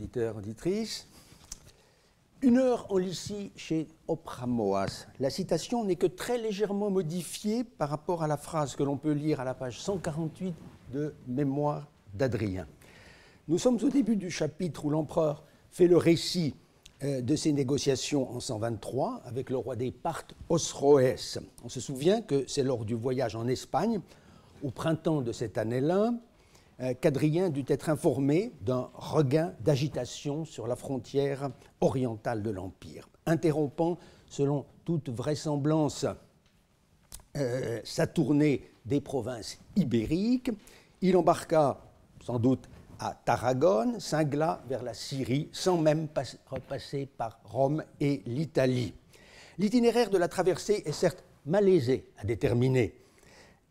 Éditeur, Une heure en lycée chez Oprah Moas. La citation n'est que très légèrement modifiée par rapport à la phrase que l'on peut lire à la page 148 de Mémoire d'Adrien. Nous sommes au début du chapitre où l'empereur fait le récit euh, de ses négociations en 123 avec le roi des Partes Osroès. On se souvient que c'est lors du voyage en Espagne, au printemps de cette année-là, euh, qu'Adrien dut être informé d'un regain d'agitation sur la frontière orientale de l'Empire, interrompant, selon toute vraisemblance, euh, sa tournée des provinces ibériques. Il embarqua sans doute à Tarragone, cingla vers la Syrie, sans même repasser par Rome et l'Italie. L'itinéraire de la traversée est certes malaisé à déterminer,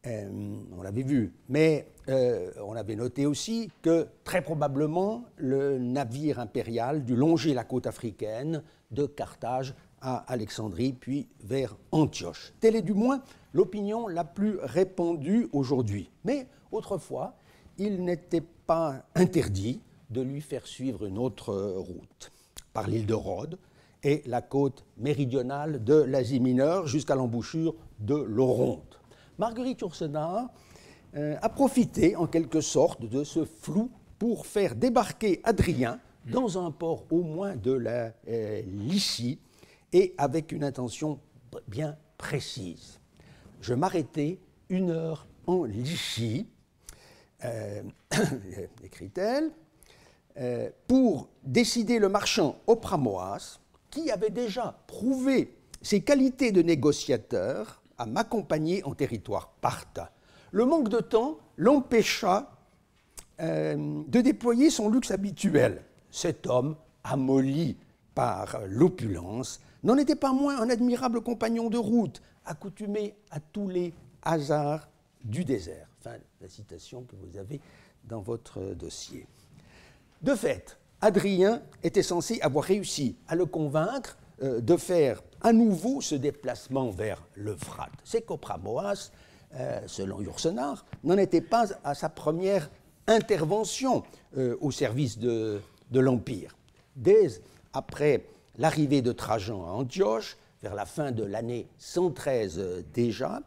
euh, on l'avait vu, mais euh, on avait noté aussi que très probablement le navire impérial dut longer la côte africaine de Carthage à Alexandrie, puis vers Antioche. Telle est du moins l'opinion la plus répandue aujourd'hui. Mais autrefois, il n'était pas interdit de lui faire suivre une autre route, par l'île de Rhodes et la côte méridionale de l'Asie mineure jusqu'à l'embouchure de l'Oronte. Marguerite Ursena à euh, a profité en quelque sorte de ce flou pour faire débarquer Adrien dans un port au moins de la euh, Lycie et avec une intention bien précise. Je m'arrêtai une heure en Lycie, euh, écrit-elle, pour décider le marchand Opramoas, qui avait déjà prouvé ses qualités de négociateur, à m'accompagner en territoire parthe le manque de temps l'empêcha euh, de déployer son luxe habituel. Cet homme, amolli par l'opulence, n'en était pas moins un admirable compagnon de route, accoutumé à tous les hasards du désert. Enfin, la citation que vous avez dans votre dossier. De fait, Adrien était censé avoir réussi à le convaincre euh, de faire à nouveau ce déplacement vers l'Euphrate. C'est Moas. Euh, selon Yourcenar, n'en était pas à sa première intervention euh, au service de, l'Empire. Dès après l'arrivée de Trajan à Antioche, vers la fin de l'année 113 euh, déjà,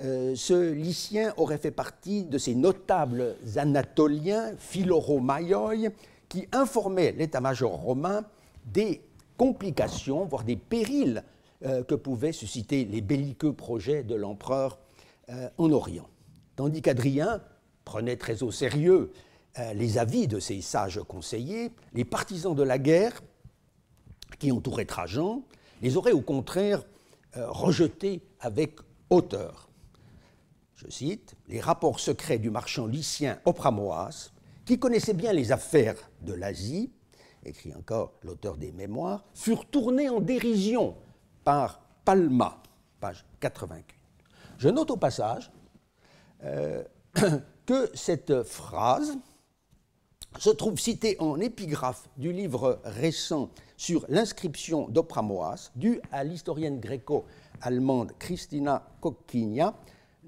ce Lycien aurait fait partie de ces notables anatoliens, Philoromaioi, qui informaient l'état-major romain des complications, voire des périls que pouvaient susciter les belliqueux projets de l'empereur euh, en Orient. Tandis qu'Adrien prenait très au sérieux euh, les avis de ses sages conseillers, les partisans de la guerre qui entouraient Trajan les auraient au contraire euh, rejetés avec hauteur. Je cite, les rapports secrets du marchand lycien Opramoas, qui connaissait bien les affaires de l'Asie, écrit encore l'auteur des Mémoires, furent tournés en dérision par Palma, page 88. Je note au passage euh, que cette phrase se trouve citée en épigraphe du livre récent sur l'inscription d'Opramoas, due à l'historienne gréco-allemande Christina Kokkinia,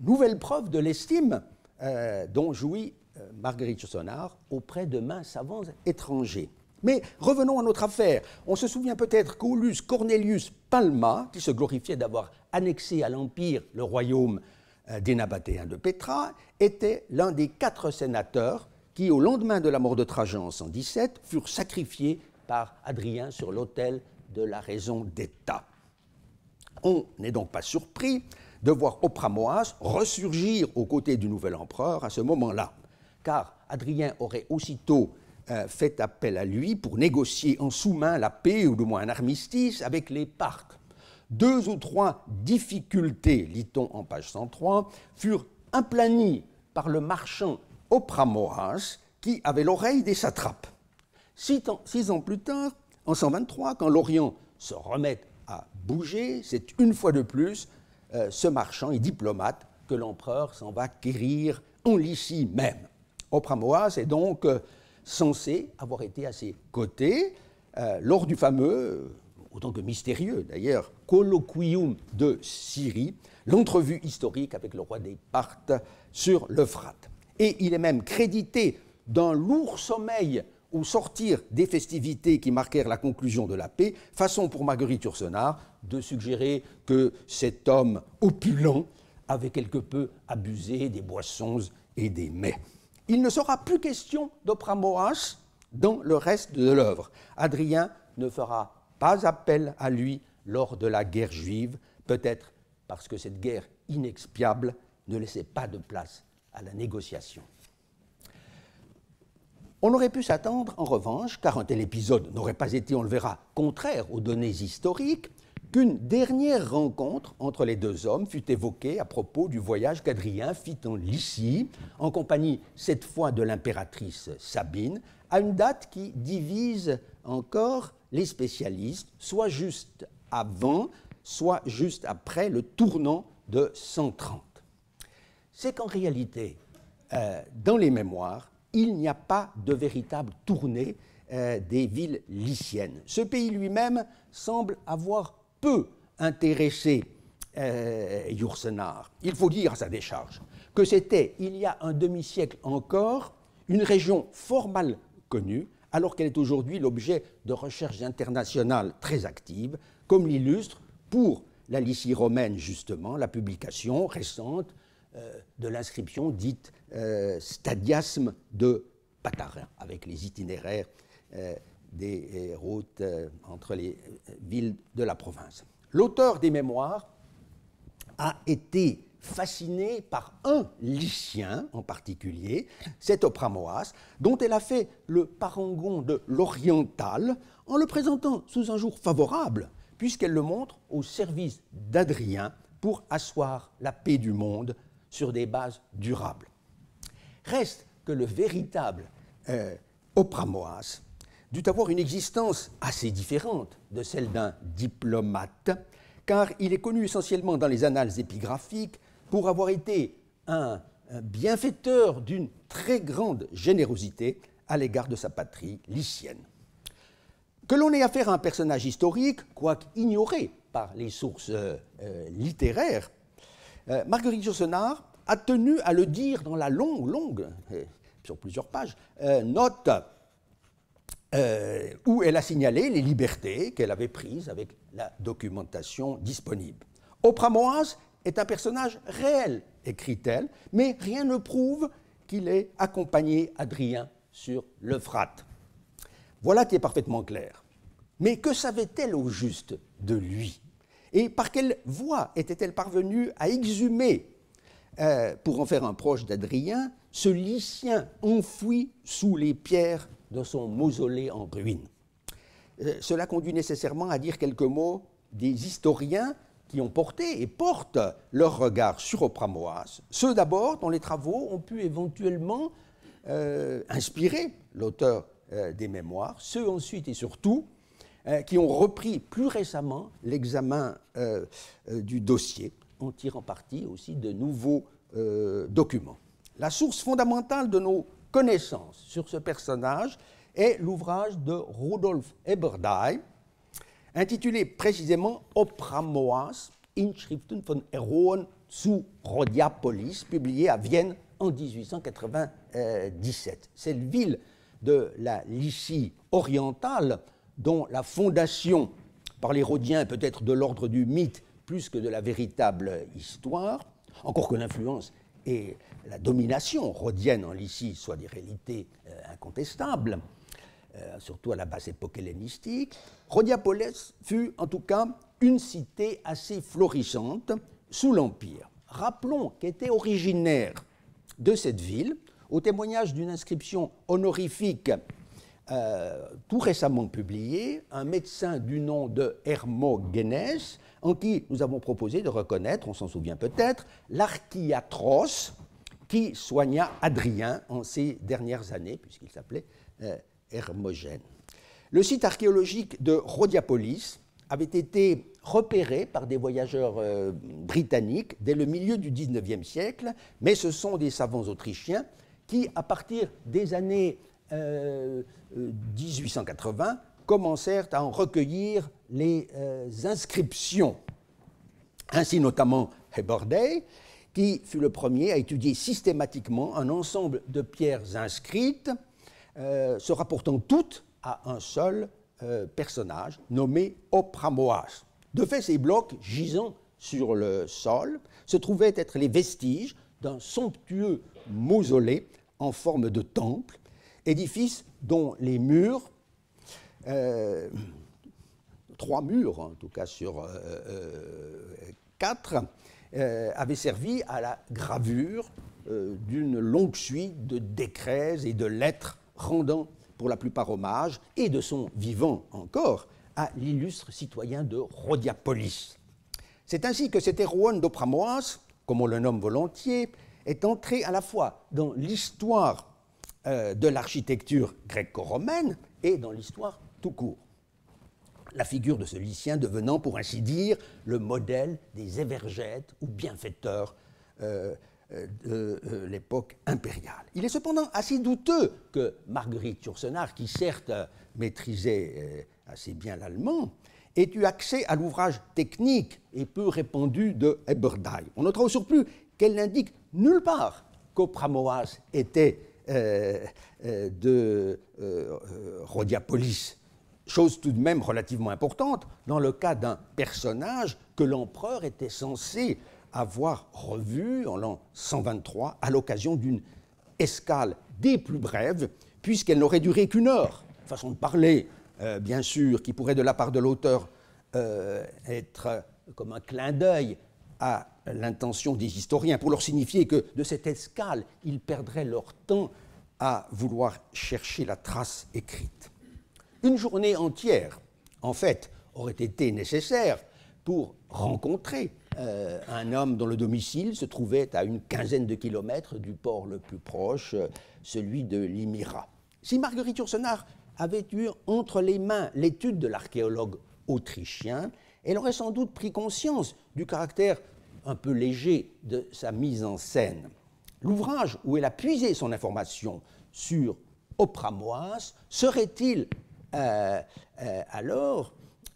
nouvelle preuve de l'estime euh, dont jouit euh, Marguerite Sonnard auprès de mains savants étrangers. Mais revenons à notre affaire. On se souvient peut-être qu'Aulus Cornelius Palma, qui se glorifiait d'avoir annexé à l'Empire le royaume euh, des Nabatéens de Pétra, était l'un des quatre sénateurs qui, au lendemain de la mort de Trajan en 117, furent sacrifiés par Adrien sur l'autel de la raison d'État. On n'est donc pas surpris de voir Opramoas ressurgir aux côtés du nouvel empereur à ce moment-là, car Adrien aurait aussitôt euh, fait appel à lui pour négocier en sous-main la paix, ou du moins un armistice, avec les parcs. Deux ou trois difficultés, lit-on en page 103, furent implanies par le marchand Opramoras, qui avait l'oreille des satrapes. Six, ans, plus tard, en 123, quand l'Orient se remet à bouger, c'est une fois de plus euh, ce marchand et diplomate que l'empereur s'en va quérir en Lycie même. Opramoas est donc euh, censé avoir été à ses côtés euh, lors du fameux, euh, autant que mystérieux d'ailleurs, colloquium de Syrie, l'entrevue historique avec le roi des Parthes sur l'Euphrate. Et il est même crédité d'un lourd sommeil au sortir des festivités qui marquèrent la conclusion de la paix, façon pour Marguerite Ursenard de suggérer que cet homme opulent avait quelque peu abusé des boissons et des mets. Il ne sera plus question d'Oprah dans le reste de l'œuvre. Adrien ne fera pas appel à lui lors de la guerre juive, peut-être parce que cette guerre inexpiable ne laissait pas de place à la négociation. On aurait pu s'attendre, en revanche, car un tel épisode n'aurait pas été, on le verra, contraire aux données historiques, qu'une dernière rencontre entre les deux hommes fut évoquée à propos du voyage qu'Adrien fit en Lycie, en compagnie cette fois de l'impératrice Sabine, à une date qui divise encore les spécialistes, soit juste avant, soit juste après le tournant de 130. C'est qu'en réalité, euh, dans les mémoires, il n'y a pas de véritable tournée euh, des villes lyciennes. Ce pays lui-même semble avoir peut intéressé euh, Il faut dire à sa décharge que c'était, il y a un demi-siècle encore, une région fort mal connue, alors qu'elle est aujourd'hui l'objet de recherches internationales très actives, comme l'illustre pour la lycée romaine, justement, la publication récente euh, de l'inscription dite euh, Stadiasme de Patarin, avec les itinéraires euh, des euh, routes euh, entre les euh, villes de la province. L'auteur des mémoires a été fasciné par un lycien en particulier, cet Opramoas, dont elle a fait le parangon de l'Oriental en le présentant sous un jour favorable, puisqu'elle le montre au service d'Adrien pour asseoir la paix du monde sur des bases durables. Reste que le véritable Opramoas dut avoir une existence assez différente de celle d'un diplomate, car il est connu essentiellement dans les annales épigraphiques pour avoir été un, bienfaiteur d'une très grande générosité à l'égard de sa patrie lycienne. Que l'on ait affaire à un personnage historique, quoique ignoré par les sources euh, euh, littéraires, euh, Marguerite Yourcenar a tenu à le dire dans la longue, longue, sur plusieurs pages, note euh, où elle a signalé les libertés qu'elle avait prises avec la documentation disponible. Oprah Moaz est un personnage réel, écrit-elle, mais rien ne prouve qu'il ait accompagné Adrien sur l'Euphrate. Voilà qui est parfaitement clair. Mais que savait-elle au juste de lui Et par quelle voie était-elle parvenue à exhumer, euh, pour en faire un proche d'Adrien, ce Lycien enfoui sous les pierres de son mausolée en ruine. Euh, cela conduit nécessairement à dire quelques mots des historiens qui ont porté et portent leur regard sur Moas. ceux d'abord dont les travaux ont pu éventuellement euh, inspirer l'auteur euh, des mémoires, ceux ensuite et surtout qui ont repris plus récemment l'examen du dossier, en tirant parti aussi de nouveaux documents. La source fondamentale de nos connaissance sur ce personnage est l'ouvrage de Rudolf Eberdai intitulé précisément Opramoas Moas, Inschriften von Heroen zu Rhodiapolis, publié à Vienne en 1897. Cette ville de la Lycie orientale, dont la fondation par les Rhodiens est peut-être de l'ordre du mythe plus que de la véritable histoire, encore que l'influence est la domination rhodienne en Lycie soit des réalités euh, incontestables, euh, surtout à la basse époque hellénistique, Rhodiapolis fut en tout cas une cité assez florissante sous l'Empire. Rappelons qu'était originaire de cette ville, au témoignage d'une inscription honorifique euh, tout récemment publiée, un médecin du nom de Hermogenes, en qui nous avons proposé de reconnaître, on s'en souvient peut-être, l'archiatros, qui soigna Adrien en ces dernières années, puisqu'il s'appelait euh, Hermogène. Le site archéologique de Rhodiapolis avait été repéré par des voyageurs euh, britanniques dès le milieu du XIXe siècle, mais ce sont des savants autrichiens qui, à partir des années 1880, euh, commencèrent à en recueillir les inscriptions. Ainsi notamment Heberday, qui fut le premier à étudier systématiquement un ensemble de pierres inscrites euh, se rapportant toutes à un seul euh, personnage nommé Opramoas. De fait, ces blocs gisant sur le sol se trouvaient être les vestiges d'un somptueux mausolée en forme de temple, édifice dont les murs, euh, trois murs en tout cas sur quatre, euh, avait servi à la gravure euh, d'une longue suite de décrets et de lettres rendant pour la plupart hommage, et de son vivant encore, à l'illustre citoyen de Rhodiapolis. C'est ainsi que cet héroïne d'Opramoas, comme on le nomme volontiers, est entré à la fois dans l'histoire euh, de l'architecture gréco-romaine et dans l'histoire tout court la figure de ce lycien devenant, pour ainsi dire, le modèle des évergètes ou bienfaiteurs euh, euh, de euh, l'époque impériale. Il est cependant assez douteux que Marguerite Yourcenar, qui certes maîtrisait assez bien l'allemand, ait eu accès à l'ouvrage technique et peu répandu de Eberday. On notera au surplus qu'elle n'indique nulle part qu'Opramoas était de Rhodiapolis chose tout de même relativement importante, dans le cas d'un personnage que l'empereur était censé avoir revu en l'an 123 à l'occasion d'une escale des plus brèves, puisqu'elle n'aurait duré qu'une heure. Façon de parler, euh, bien sûr, qui pourrait de la part de l'auteur euh, être euh, comme un clin d'œil à l'intention des historiens pour leur signifier que de cette escale, ils perdraient leur temps à vouloir chercher la trace écrite. Une journée entière, en fait, aurait été nécessaire pour rencontrer euh, un homme dont le domicile se trouvait à une quinzaine de kilomètres du port le plus proche, celui de Limira. Si Marguerite Yourcenar avait eu entre les mains l'étude de l'archéologue autrichien, elle aurait sans doute pris conscience du caractère un peu léger de sa mise en scène. L'ouvrage où elle a puisé son information sur Opramoas serait-il euh, euh, alors,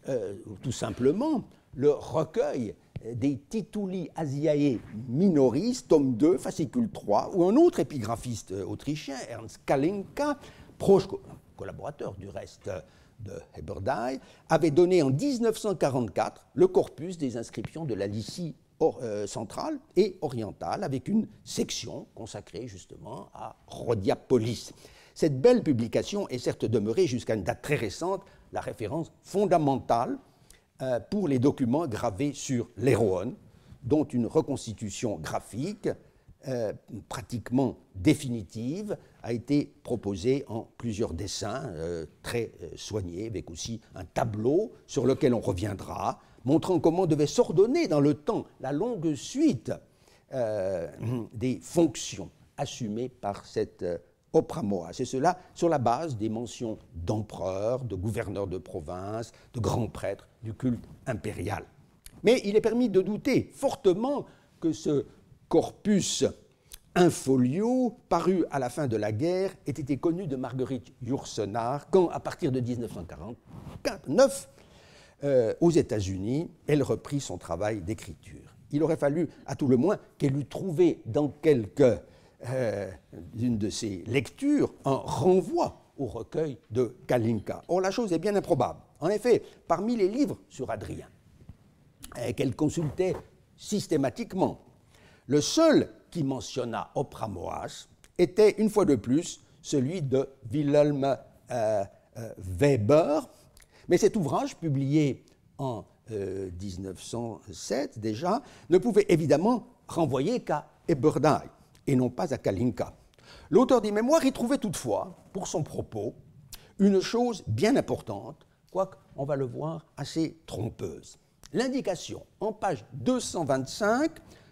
euh, tout simplement, le recueil des Tituli Asiae Minoris, tome 2, fascicule 3, où un autre épigraphiste autrichien, Ernst Kalinka, proche collaborateur du reste de Heberdai, avait donné en 1944 le corpus des inscriptions de la Lycie centrale et orientale, avec une section consacrée justement à Rhodiapolis. Cette belle publication est certes demeurée jusqu'à une date très récente la référence fondamentale euh, pour les documents gravés sur l'héroïne, dont une reconstitution graphique euh, pratiquement définitive a été proposée en plusieurs dessins euh, très soignés, avec aussi un tableau sur lequel on reviendra, montrant comment devait s'ordonner dans le temps la longue suite des fonctions assumées par cette Pramoa. C'est cela sur la base des mentions d'empereurs, de gouverneurs de province, de grands prêtres du culte impérial. Mais il est permis de douter fortement que ce corpus infolio, paru à la fin de la guerre, ait été connu de Marguerite Yourcenar quand, à partir de 1949, euh, aux États-Unis, elle reprit son travail d'écriture. Il aurait fallu, à tout le moins, qu'elle eût trouvé dans quelques d'une euh, de ses lectures, en renvoi au recueil de Kalinka. Or, la chose est bien improbable. En effet, parmi les livres sur Adrien euh, qu'elle consultait systématiquement, le seul qui mentionna Oprah Moas était, une fois de plus, celui de Wilhelm euh, Weber. Mais cet ouvrage, publié en 1907 déjà, ne pouvait évidemment renvoyer qu'à Eberdai et non pas à Kalinka. L'auteur des mémoires y trouvait toutefois, pour son propos, une chose bien importante, quoique, on va le voir, assez trompeuse. L'indication, en page 225,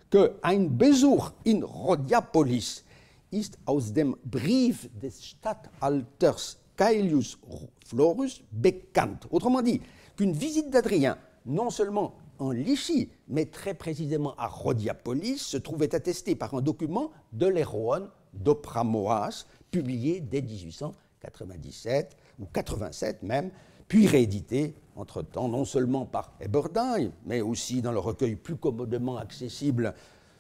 que ein Besuch in Rodiapolis » ist aus dem Brief des Statthalters Caelius Florus bekannt. Autrement dit, qu'une visite d'Adrien non seulement en Lycie, mais très précisément à Rhodiapolis, se trouvait attesté par un document de l'Héroïne d'Opramoas, publié dès 1897 ou 87 même, puis réédité entre-temps non seulement par Eberdine, mais aussi dans le recueil plus commodément accessible,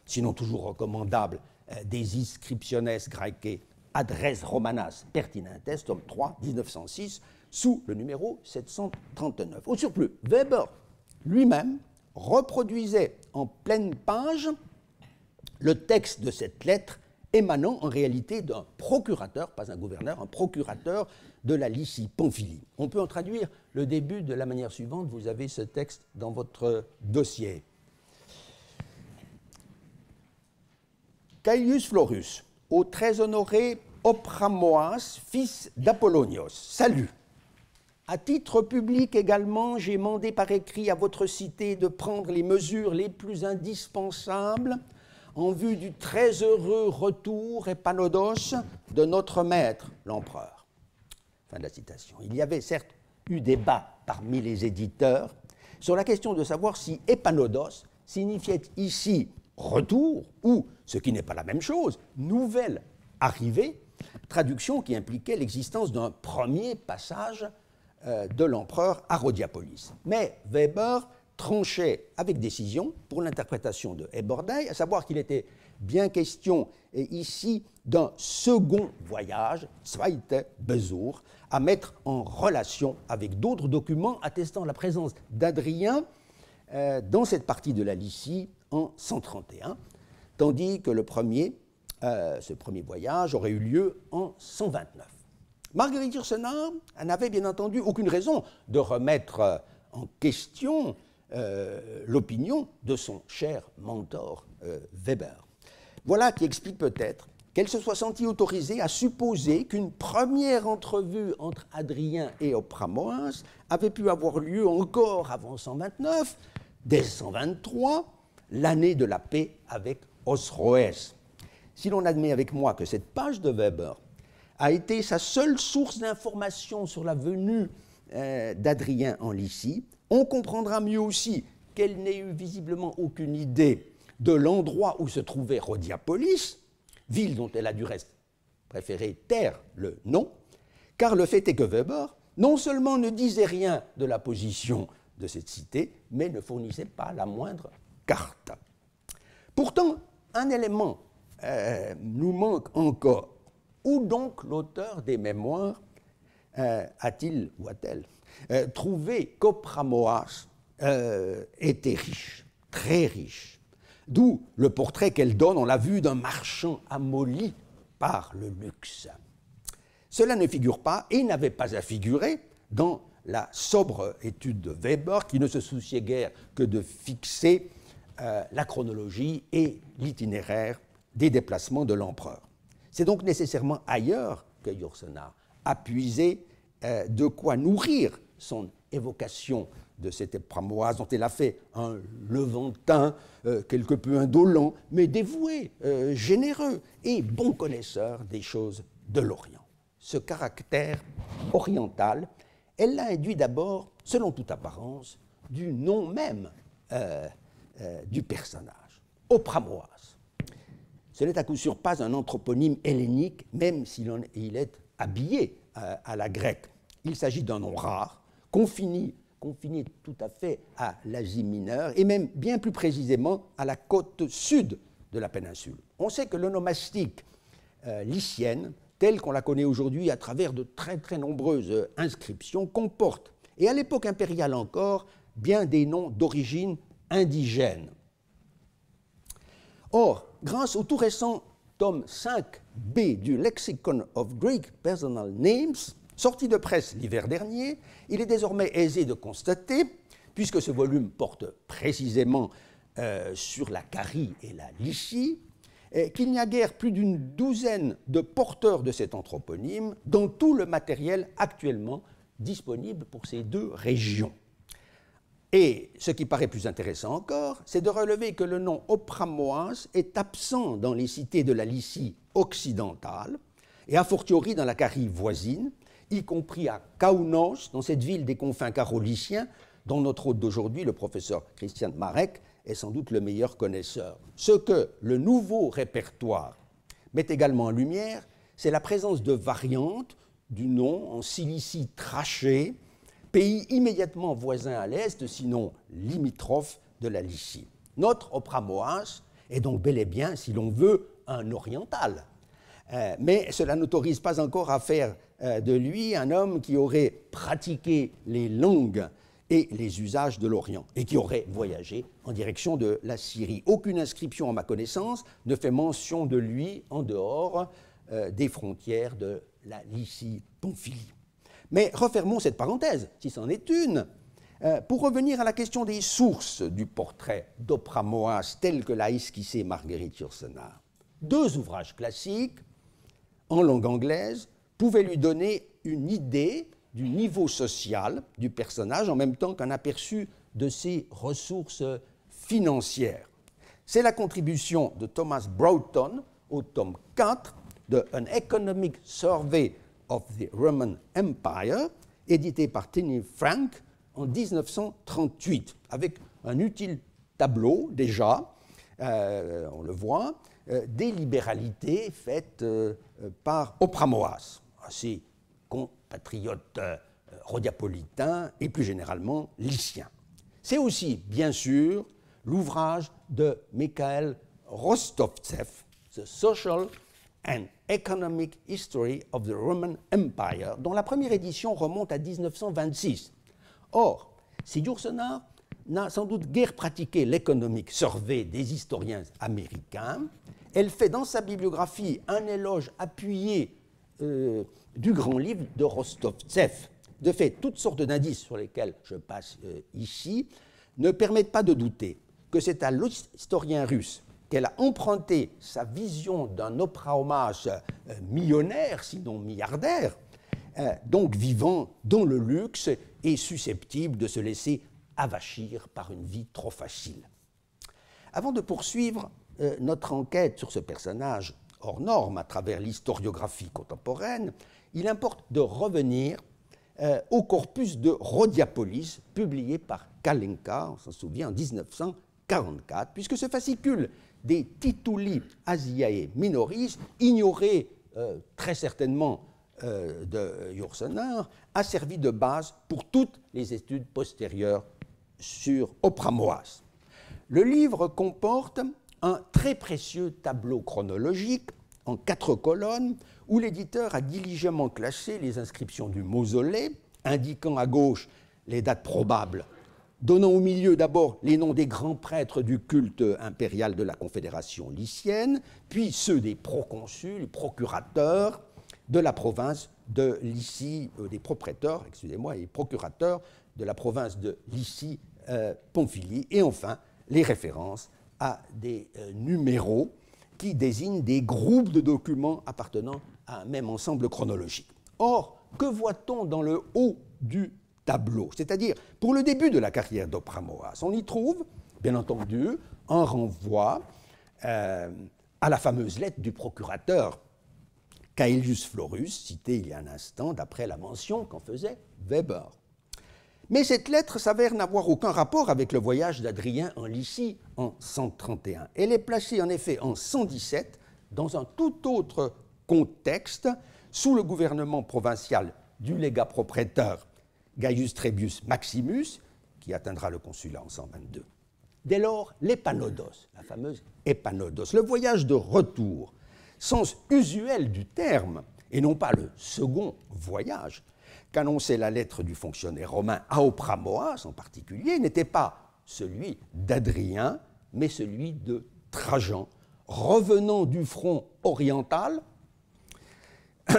sinon toujours recommandable, euh, des inscriptiones grecques Adresse Romanas Pertinentes, tome 3, 1906, sous le numéro 739. Au surplus, Weber lui-même reproduisait en pleine page le texte de cette lettre émanant en réalité d'un procurateur, pas un gouverneur, un procurateur de la Lycie Pamphylie. On peut en traduire le début de la manière suivante, vous avez ce texte dans votre dossier. Caius Florus, au très honoré Opramoas, fils d'Apollonios, salut. À titre public également, j'ai mandé par écrit à votre cité de prendre les mesures les plus indispensables en vue du très heureux retour épanodos de notre maître, l'empereur. Fin de la citation. Il y avait certes eu débat parmi les éditeurs sur la question de savoir si épanodos signifiait ici retour ou, ce qui n'est pas la même chose, nouvelle arrivée, traduction qui impliquait l'existence d'un premier passage euh, de l'empereur à Mais Weber tranchait avec décision pour l'interprétation de Heberdey, à savoir qu'il était bien question ici d'un second voyage, Zweite Besour, à mettre en relation avec d'autres documents attestant la présence d'Adrien euh, dans cette partie de la Lycie en 131, tandis que le premier, euh, ce premier voyage aurait eu lieu en 129. Marguerite Yourcenar n'avait bien entendu aucune raison de remettre euh, en question euh, l'opinion de son cher mentor euh, Weber. Voilà qui explique peut-être qu'elle se soit sentie autorisée à supposer qu'une première entrevue entre Adrien et Oprah avait pu avoir lieu encore avant 129, dès 123, l'année de la paix avec Osroès. Si l'on admet avec moi que cette page de Weber a été sa seule source d'information sur la venue euh, d'Adrien en Lycie, on comprendra mieux aussi qu'elle n'ait eu visiblement aucune idée de l'endroit où se trouvait Rhodiapolis, ville dont elle a du reste préféré taire le nom, car le fait est que Weber non seulement ne disait rien de la position de cette cité, mais ne fournissait pas la moindre carte. Pourtant, un élément euh, nous manque encore où donc l'auteur des mémoires euh, a-t-il ou a-t-elle euh, trouvé qu'Opramoas euh, était riche, très riche D'où le portrait qu'elle donne, on l'a vu, d'un marchand amoli par le luxe. Cela ne figure pas et n'avait pas à figurer dans la sobre étude de Weber, qui ne se souciait guère que de fixer la chronologie et l'itinéraire des déplacements de l'empereur. C'est donc nécessairement ailleurs que Yursena a puisé euh, de quoi nourrir son évocation de cette pramoise dont elle a fait un levantin euh, quelque peu indolent, mais dévoué, euh, généreux et bon connaisseur des choses de l'Orient. Ce caractère oriental, elle l'a induit d'abord, selon toute apparence, du nom même du personnage, au pramoise ce n'est à coup sûr pas un anthroponyme hellénique, même s'il est habillé euh, à, la grecque. Il s'agit d'un nom rare, confiné, confiné tout à fait à l'Asie mineure, et même bien plus précisément à la côte sud de la péninsule. On sait que l'onomastique euh, lycienne, telle qu'on la connaît aujourd'hui à travers de très très nombreuses euh, inscriptions, comporte, et à l'époque impériale encore, bien des noms d'origine indigène. Or, grâce au tout récent tome 5b du Lexicon of Greek Personal Names, sorti de presse l'hiver dernier, il est désormais aisé de constater, puisque ce volume porte précisément euh, sur la carie et la lichie, euh, qu'il n'y a guère plus d'une douzaine de porteurs de cet anthroponyme dans tout le matériel actuellement disponible pour ces deux régions. Et ce qui paraît plus intéressant encore, c'est de relever que le nom opramoise est absent dans les cités de la Lycie occidentale et a fortiori dans la Carie voisine, y compris à Kaunos, dans cette ville des confins caroliciens, dont notre hôte d'aujourd'hui, le professeur Christian Marek, est sans doute le meilleur connaisseur. Ce que le nouveau répertoire met également en lumière, c'est la présence de variantes du nom en silicie trachée, pays immédiatement voisin à l'est, sinon limitrophe de la Lycie. Notre Oprah Moas est donc bel et bien, si l'on veut, un oriental. Euh, mais cela n'autorise pas encore à faire euh, de lui un homme qui aurait pratiqué les langues et les usages de l'Orient et qui aurait voyagé en direction de la Syrie. Aucune inscription, à ma connaissance, ne fait mention de lui en dehors euh, des frontières de la Lycie-Pamphylie. Mais refermons cette parenthèse, si c'en est une. Euh, pour revenir à la question des sources du portrait d'Oprah Moas tel que l'a esquissé Marguerite Yourcenar, deux ouvrages classiques en langue anglaise pouvaient lui donner une idée du niveau social du personnage en même temps qu'un aperçu de ses ressources financières. C'est la contribution de Thomas Broughton au tome 4 de An Economic Survey of the Roman Empire, édité par Tini Frank en 1938, avec un utile tableau déjà, euh, on le voit, euh, des libéralités faites euh, par par Opramoas, ses compatriotes rhodiapolitains et plus généralement lyciens. C'est aussi, bien sûr, l'ouvrage de Mikhail Rostovtsev, The Social and Economic History of the Roman Empire, dont la première édition remonte à 1926. Or, si n'a sans doute guère pratiqué l'économique survey des historiens américains, elle fait dans sa bibliographie un éloge appuyé euh, du grand livre de Rostovtsev. De fait, toutes sortes d'indices sur lesquels je passe euh, ici ne permettent pas de douter que c'est un historien russe qu'elle a emprunté sa vision d'un opéra hommage euh, millionnaire, sinon milliardaire, euh, donc vivant dans le luxe et susceptible de se laisser avachir par une vie trop facile. Avant de poursuivre euh, notre enquête sur ce personnage hors norme à travers l'historiographie contemporaine, il importe de revenir au corpus de Rhodiapolis, publié par Kalenka, on s'en souvient, en 1944, puisque ce fascicule des tituli asiae minoris, ignorés euh, très certainement euh, de Jursenar, a servi de base pour toutes les études postérieures sur Moas. Le livre comporte un très précieux tableau chronologique en quatre colonnes où l'éditeur a diligemment classé les inscriptions du mausolée, indiquant à gauche les dates probables donnant au milieu d'abord les noms des grands prêtres du culte impérial de la Confédération lycienne, puis ceux des proconsuls, procurateurs de la province de Lycie, euh, des propréteurs, excusez-moi, et procurateurs de la province de Lycie euh, et enfin les références à des euh, numéros qui désignent des groupes de documents appartenant à un même ensemble chronologique. Or, que voit-on dans le haut du tableau. C'est-à-dire, pour le début de la carrière d'Opramoas, on y trouve, bien entendu, un renvoi euh, à la fameuse lettre du procurateur Caelius Florus, citée il y a un instant, d'après la mention qu'en faisait Weber. Mais cette lettre s'avère n'avoir aucun rapport avec le voyage d'Adrien en Lycie en 131. Elle est placée en effet en 117 dans un tout autre contexte sous le gouvernement provincial du légat propriétaire Gaius Trebius Maximus, qui atteindra le consulat en 122. Dès lors, l'épanodos, la fameuse épanodos, le voyage de retour, sens usuel du terme, et non pas le second voyage, qu'annonçait la lettre du fonctionnaire romain Aopramoas en particulier, n'était pas celui d'Adrien, mais celui de Trajan, revenant du front oriental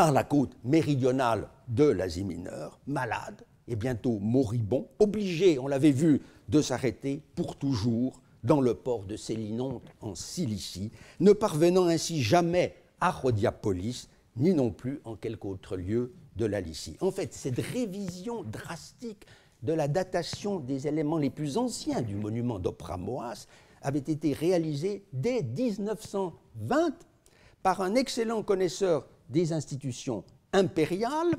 par la côte méridionale de l'Asie mineure, malade et bientôt moribond, obligé, on l'avait vu, de s'arrêter pour toujours dans le port de Célinon en Cilicie, ne parvenant ainsi jamais à Rhodiapolis, ni non plus en quelque autre lieu de la Lycie. En fait, cette révision drastique de la datation des éléments les plus anciens du monument d'Opramoas avait été réalisée dès 1920 par un excellent connaisseur des institutions impériales,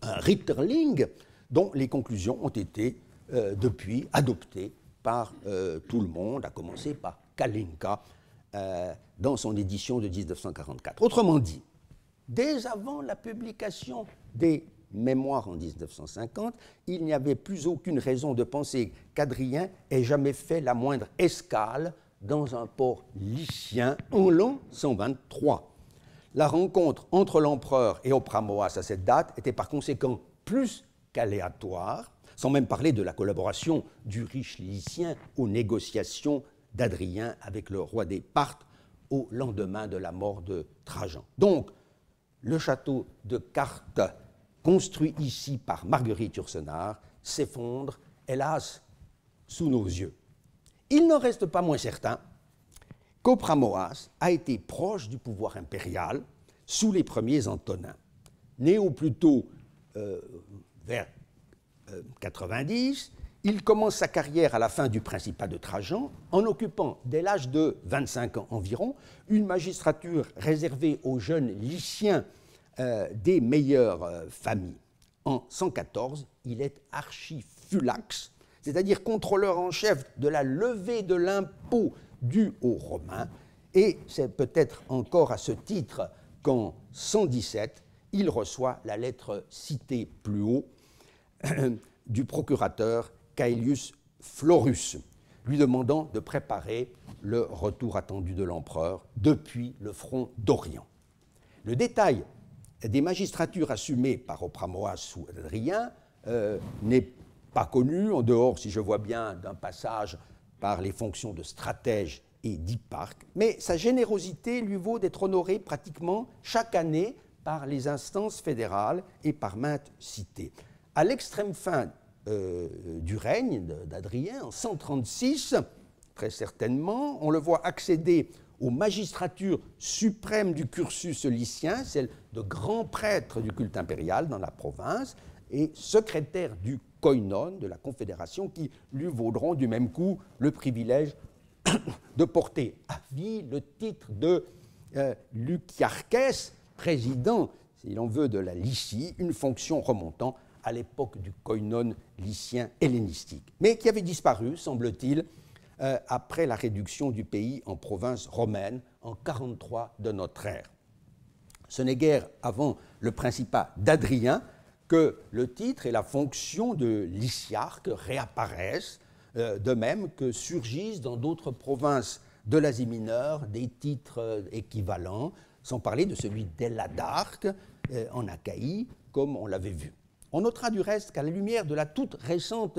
Ritterling, dont les conclusions ont été euh, depuis adoptées par euh, tout le monde, à commencer par Kalinka euh, dans son édition de 1944. Autrement dit, dès avant la publication des mémoires en 1950, il n'y avait plus aucune raison de penser qu'Adrien ait jamais fait la moindre escale dans un port lycien en l'an 123. La rencontre entre l'empereur et Opramoas à cette date était par conséquent plus qu'aléatoire, sans même parler de la collaboration du riche lycien aux négociations d'Adrien avec le roi des Parthes au lendemain de la mort de Trajan. Donc, le château de Cartes, construit ici par Marguerite Ursenard, s'effondre, hélas, sous nos yeux. Il n'en reste pas moins certain Copramoas a été proche du pouvoir impérial sous les premiers Antonins. Né au plus tôt euh, vers 90, euh, il commence sa carrière à la fin du Principat de Trajan en occupant, dès l'âge de 25 ans environ, une magistrature réservée aux jeunes lyciens euh, des meilleures familles. En 114, il est archifulax, c'est-à-dire contrôleur en chef de la levée de l'impôt dû aux Romains, et c'est peut-être encore à ce titre qu'en 117, il reçoit la lettre citée plus haut du procurateur Caelius Florus, lui demandant de préparer le retour attendu de l'empereur depuis le front d'Orient. Le détail des magistratures assumées par Opramoas ou Adrien euh, n'est pas connu, en dehors, si je vois bien, d'un passage par les fonctions de stratège et d'IPARC, mais sa générosité lui vaut d'être honoré pratiquement chaque année par les instances fédérales et par maintes cités. À l'extrême fin euh, du règne d'Adrien, en 136, très certainement, on le voit accéder aux magistratures suprêmes du cursus lycien, celle de grand prêtre du culte impérial dans la province, et secrétaire du koinon de la Confédération qui lui vaudront du même coup le privilège de porter à vie le titre de euh, président, si l'on veut, de la Lycie, une fonction remontant à l'époque du koinon lycien hellénistique, mais qui avait disparu, semble-t-il, euh, après la réduction du pays en province romaine en 43 de notre ère. Ce n'est guère avant le principat d'Adrien que le titre et la fonction de Liciaque réapparaissent, euh, de même que surgissent dans d'autres provinces de l'Asie mineure des titres euh, équivalents, sans parler de celui d'Ella euh, en Achaïe, comme on l'avait vu. On notera du reste qu'à la lumière de la toute récente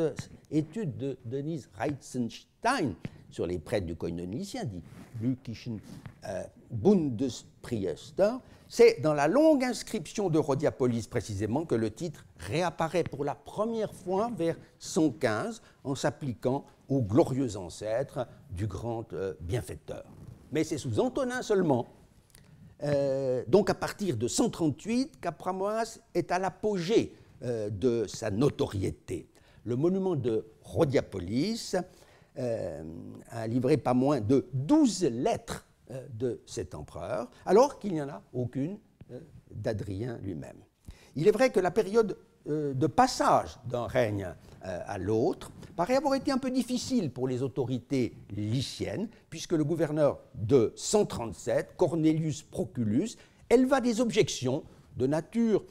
étude de Denise Reitzenstein, sur les prêtres du koinonicien, dit Lukischen Bundespriester, c'est dans la longue inscription de Rhodiapolis précisément que le titre réapparaît pour la première fois vers 115 en s'appliquant aux glorieux ancêtres du grand euh, bienfaiteur. Mais c'est sous Antonin seulement. Euh, donc à partir de 138, Capramoas est à l'apogée euh, de sa notoriété. Le monument de Rhodiapolis euh, a livré pas moins de 12 lettres euh, de cet empereur, alors qu'il n'y en a aucune euh, d'Adrien lui-même. Il est vrai que la période de passage d'un règne à l'autre paraît avoir été un peu difficile pour les autorités lyciennes, puisque le gouverneur de 137, Cornelius Proculus, éleva des objections de nature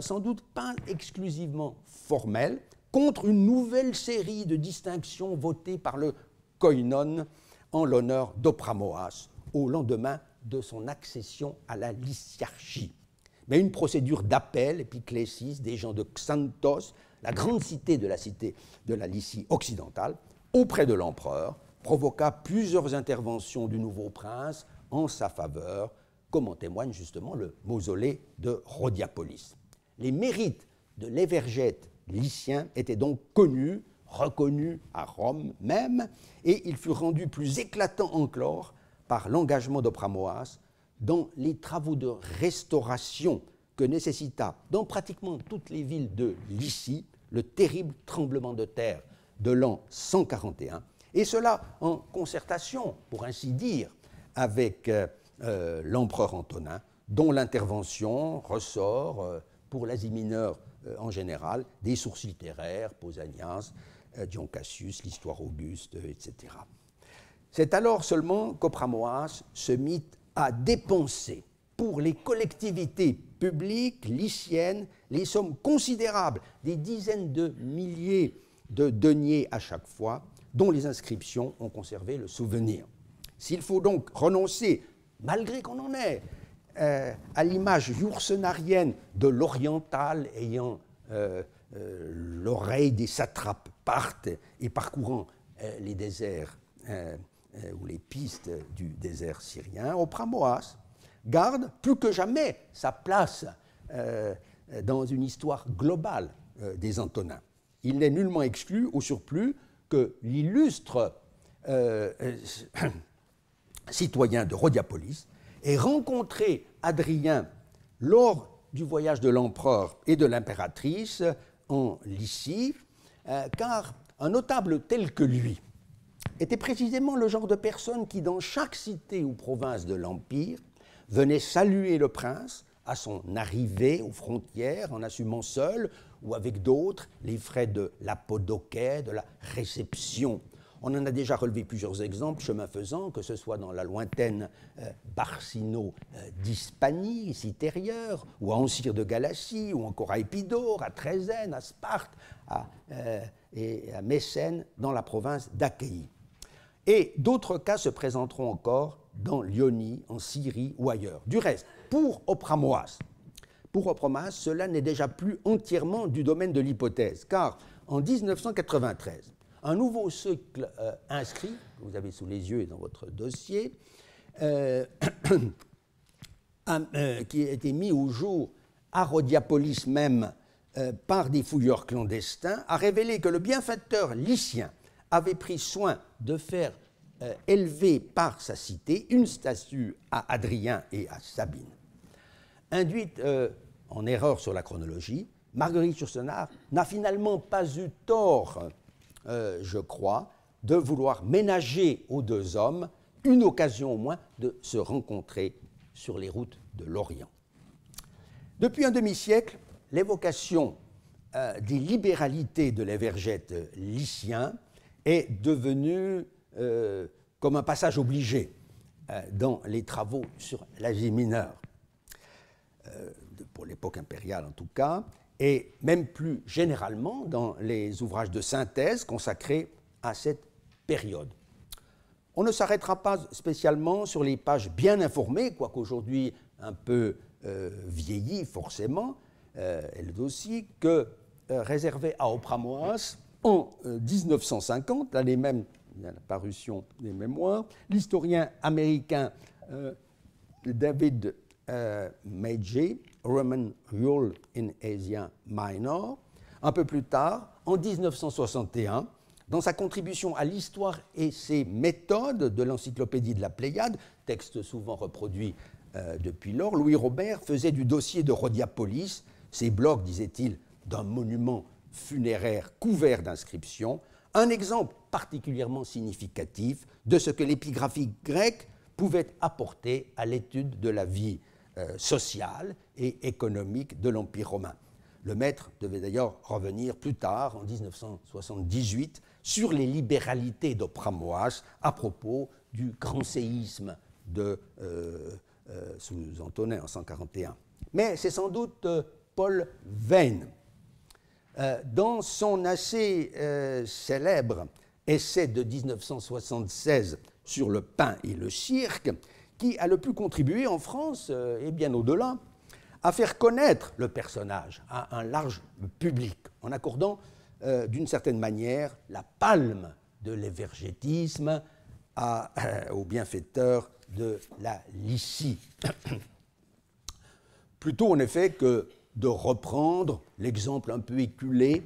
sans doute pas exclusivement formelle contre une nouvelle série de distinctions votées par le Koinon en l'honneur d'Opramoas au lendemain de son accession à la lyciarchie. Mais une procédure d'appel, épiclésis, des gens de Xanthos, la grande cité de la cité de la Lycie occidentale, auprès de l'empereur, provoqua plusieurs interventions du nouveau prince en sa faveur, comme en témoigne justement le mausolée de Rhodiapolis. Les mérites de l'évergète lycien était donc connu, reconnu à Rome même, et il fut rendu plus éclatant encore par l'engagement d'Opramoas dans les travaux de restauration que nécessita dans pratiquement toutes les villes de Lycie le terrible tremblement de terre de l'an 141, et cela en concertation, pour ainsi dire, avec euh, euh, l'empereur Antonin, dont l'intervention ressort euh, pour l'Asie mineure euh, en général des sources littéraires, Pausanias, euh, Dion Cassius, l'histoire auguste, euh, etc. C'est alors seulement qu'Opramoas se mit à dépenser pour les collectivités publiques lyciennes les sommes considérables, des dizaines de milliers de deniers à chaque fois, dont les inscriptions ont conservé le souvenir. S'il faut donc renoncer, malgré qu'on en ait, euh, à l'image yoursenarienne de l'oriental ayant euh, euh, l'oreille des satrapes partent et parcourant les déserts ou les pistes du désert syrien, Opramoas garde plus que jamais sa place dans une histoire globale des Antonins. Il n'est nullement exclu, au surplus, que l'illustre citoyen de Rhodiapolis et rencontrer Adrien lors du voyage de l'empereur et de l'impératrice en Lycie, euh, car un notable tel que lui était précisément le genre de personne qui, dans chaque cité ou province de l'Empire, venait saluer le prince à son arrivée aux frontières en assumant seul ou avec d'autres les frais de la l'apodoquet, de la réception on en a déjà relevé plusieurs exemples, chemin faisant, que ce soit dans la lointaine euh, Barcino euh, d'Hispanie, ici ou à Ancyre de Galatie, ou encore à Épidore, à Trézène, à Sparte, à, euh, et à Mécène, dans la province d'Achaïe. Et d'autres cas se présenteront encore dans Lyonie, en Syrie ou ailleurs. Du reste, pour Opramoas, pour Opramoas, cela n'est déjà plus entièrement du domaine de l'hypothèse, car en 1993, un nouveau cycle euh, inscrit, que vous avez sous les yeux et dans votre dossier, euh, euh, qui a été mis au jour à Rodiapolis même par des fouilleurs clandestins, a révélé que le bienfaiteur lycien avait pris soin de faire élever par sa cité une statue à Adrien et à Sabine. Induite en erreur sur la chronologie, Marguerite Sursenard n'a finalement pas eu tort euh, je crois, de vouloir ménager aux deux hommes une occasion au moins de se rencontrer sur les routes de l'Orient. Depuis un demi-siècle, l'évocation euh, des libéralités de la lycien est devenue euh, comme un passage obligé dans les travaux sur l'Asie mineure, pour l'époque impériale en tout cas, et même plus généralement dans les ouvrages de synthèse consacrés à cette période. On ne s'arrêtera pas spécialement sur les pages bien informées, quoique aujourd'hui un peu euh, vieillies forcément, euh, elles aussi, que euh, réservées à Moas en 1950, l'année même de la parution des mémoires, l'historien américain David Magee, Roman Rule in Asia Minor. Un peu plus tard, en 1961, dans sa contribution à l'histoire et ses méthodes de l'encyclopédie de la Pléiade, texte souvent reproduit euh, depuis lors, Louis Robert faisait du dossier de Rhodiapolis, ses blocs, disait-il, d'un monument funéraire couvert d'inscriptions, un exemple particulièrement significatif de ce que l'épigraphie grecque pouvait apporter à l'étude de la vie euh, social et économique de l'Empire romain. Le maître devait d'ailleurs revenir plus tard, en 1978, sur les libéralités d'Opramoas à propos du grand séisme de, euh, euh, sous Antonin en 141. Mais c'est sans doute Paul Veyne, dans son assez célèbre essai de 1976 sur le pain et le cirque, qui a le plus contribué en France euh, et bien au-delà à faire connaître le personnage à un large public en accordant euh, d'une certaine manière la palme de l'évergétisme euh, au bienfaiteur de la Lycie. Plutôt en effet que de reprendre l'exemple un peu éculé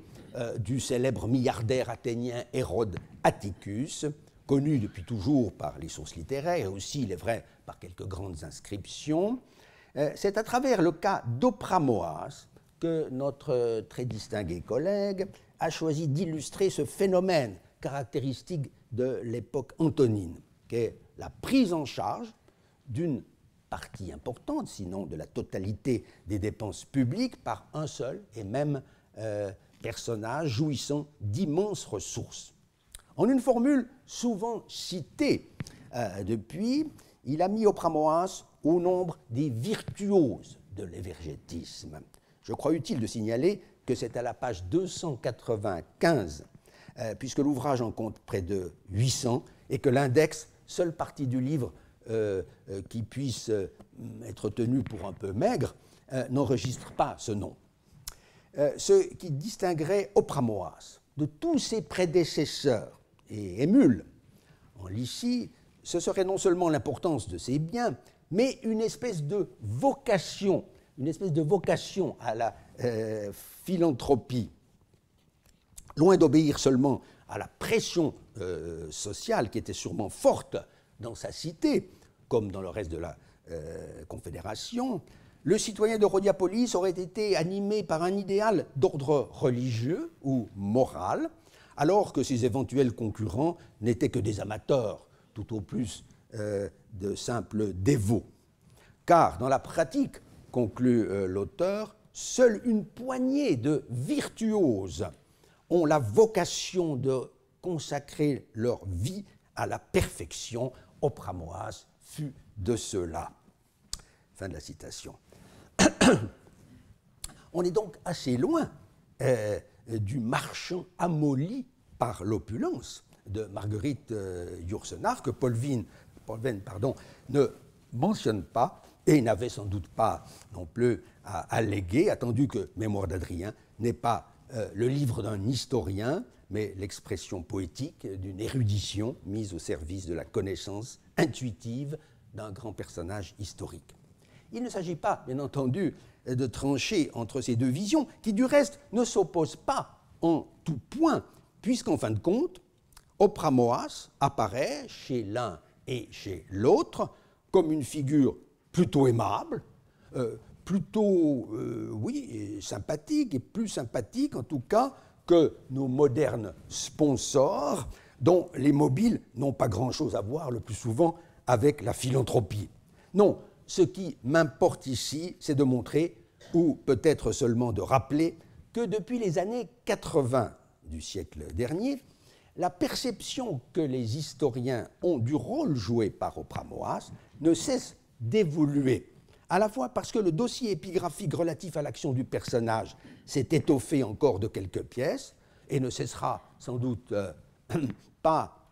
du célèbre milliardaire athénien Hérode Atticus, connu depuis toujours par les sources littéraires et aussi, les vrais par quelques grandes inscriptions. Euh, c'est à travers le cas d'Opramoas que notre euh, très distingué collègue a choisi d'illustrer ce phénomène caractéristique de l'époque antonine, qui est la prise en charge d'une partie importante, sinon de la totalité des dépenses publiques, par un seul et même euh, personnage jouissant d'immenses ressources. En une formule souvent citée depuis, il a mis Opramoas au nombre des virtuoses de l'évergétisme. Je crois utile de signaler que c'est à la page 295, euh, puisque l'ouvrage en compte près de 800 et que l'index, seule partie du livre euh, euh, qui puisse être tenue pour un peu maigre, n'enregistre pas ce nom. ce qui distinguerait Opramoas de tous ses prédécesseurs et émules en Lycie, ce serait non seulement l'importance de ces biens, mais une espèce de vocation, une espèce de vocation à la euh, philanthropie. Loin d'obéir seulement à la pression euh, sociale qui était sûrement forte dans sa cité, comme dans le reste de la euh, Confédération, le citoyen de Rhodiapolis aurait été animé par un idéal d'ordre religieux ou moral, alors que ses éventuels concurrents n'étaient que des amateurs tout au plus euh, de simples dévots. Car dans la pratique, conclut euh, l'auteur, seule une poignée de virtuoses ont la vocation de consacrer leur vie à la perfection. Opramoise fut de cela. Fin de la citation. On est donc assez loin euh, du marchand amoli par l'opulence de Marguerite euh, que Paul Vine, Paul pardon, ne mentionne pas et n'avait sans doute pas non plus à alléguer, attendu que Mémoire d'Adrien n'est pas euh, le livre d'un historien, mais l'expression poétique d'une érudition mise au service de la connaissance intuitive d'un grand personnage historique. Il ne s'agit pas, bien entendu, de trancher entre ces deux visions, qui du reste ne s'opposent pas en tout point, puisqu'en fin de compte, Oprah Moas apparaît chez l'un et chez l'autre comme une figure plutôt aimable, euh, plutôt, euh, oui, sympathique, et plus sympathique en tout cas que nos modernes sponsors, dont les mobiles n'ont pas grand-chose à voir le plus souvent avec la philanthropie. Non, ce qui m'importe ici, c'est de montrer, ou peut-être seulement de rappeler, que depuis les années 80 du siècle dernier, la perception que les historiens ont du rôle joué par Moas ne cesse d'évoluer, à la fois parce que le dossier épigraphique relatif à l'action du personnage s'est étoffé encore de quelques pièces et ne cessera sans doute euh, pas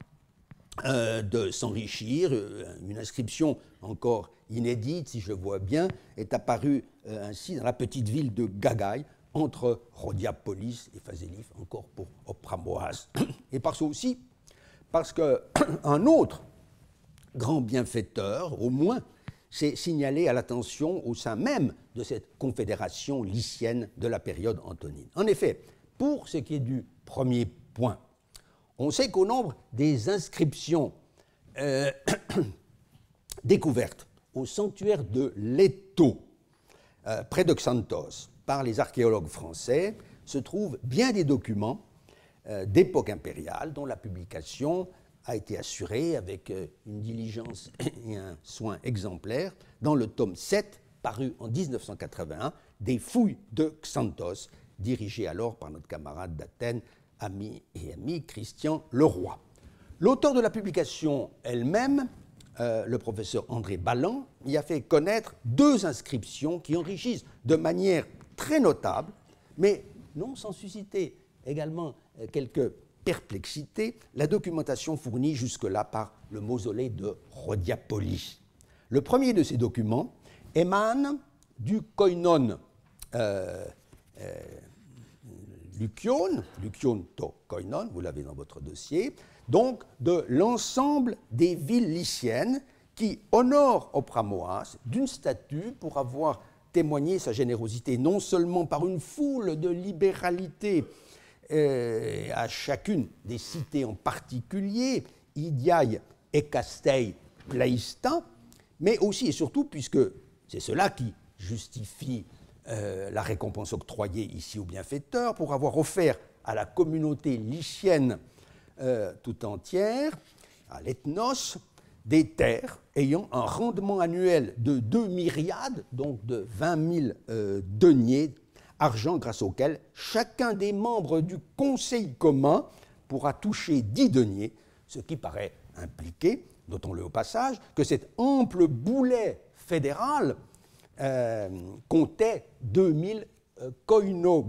euh, de s'enrichir. Euh, une inscription encore inédite, si je vois bien, est apparue ainsi dans la petite ville de Gagai, entre Rhodiapolis et Phaselif, encore pour Opramoas. Et par parce aussi, parce qu'un autre grand bienfaiteur, au moins, s'est signalé à l'attention au sein même de cette confédération lycienne de la période antonine. En effet, pour ce qui est du premier point, on sait qu'au nombre des inscriptions euh, découvertes au sanctuaire de Leto, euh, près de Xanthos, par les archéologues français, se trouvent bien des documents euh, d'époque impériale dont la publication a été assurée avec euh, une diligence et un soin exemplaire dans le tome 7, paru en 1981, des fouilles de Xanthos, dirigé alors par notre camarade d'Athènes, ami et ami Christian Leroy. L'auteur de la publication elle-même, euh, le professeur André Ballan, y a fait connaître deux inscriptions qui enrichissent de manière très notable, mais non sans susciter également euh, quelques perplexités, la documentation fournie jusque-là par le mausolée de Rodiapoli. Le premier de ces documents émane du koinon euh, euh, to koinon, vous l'avez dans votre dossier, donc de l'ensemble des villes lyciennes qui honorent Opramoas d'une statue pour avoir témoigner sa générosité, non seulement par une foule de libéralités euh, à chacune des cités en particulier, Idiaï et castel Pleista, mais aussi et surtout puisque c'est cela qui justifie euh, la récompense octroyée ici au bienfaiteur pour avoir offert à la communauté lycienne euh, tout entière, à l'ethnos, des terres ayant un rendement annuel de 2 myriades, donc de 20 000 euh, deniers, argent grâce auquel chacun des membres du Conseil commun pourra toucher 10 deniers, ce qui paraît impliquer, notons-le au passage, que cet ample boulet fédéral euh, comptait 2000 000 koino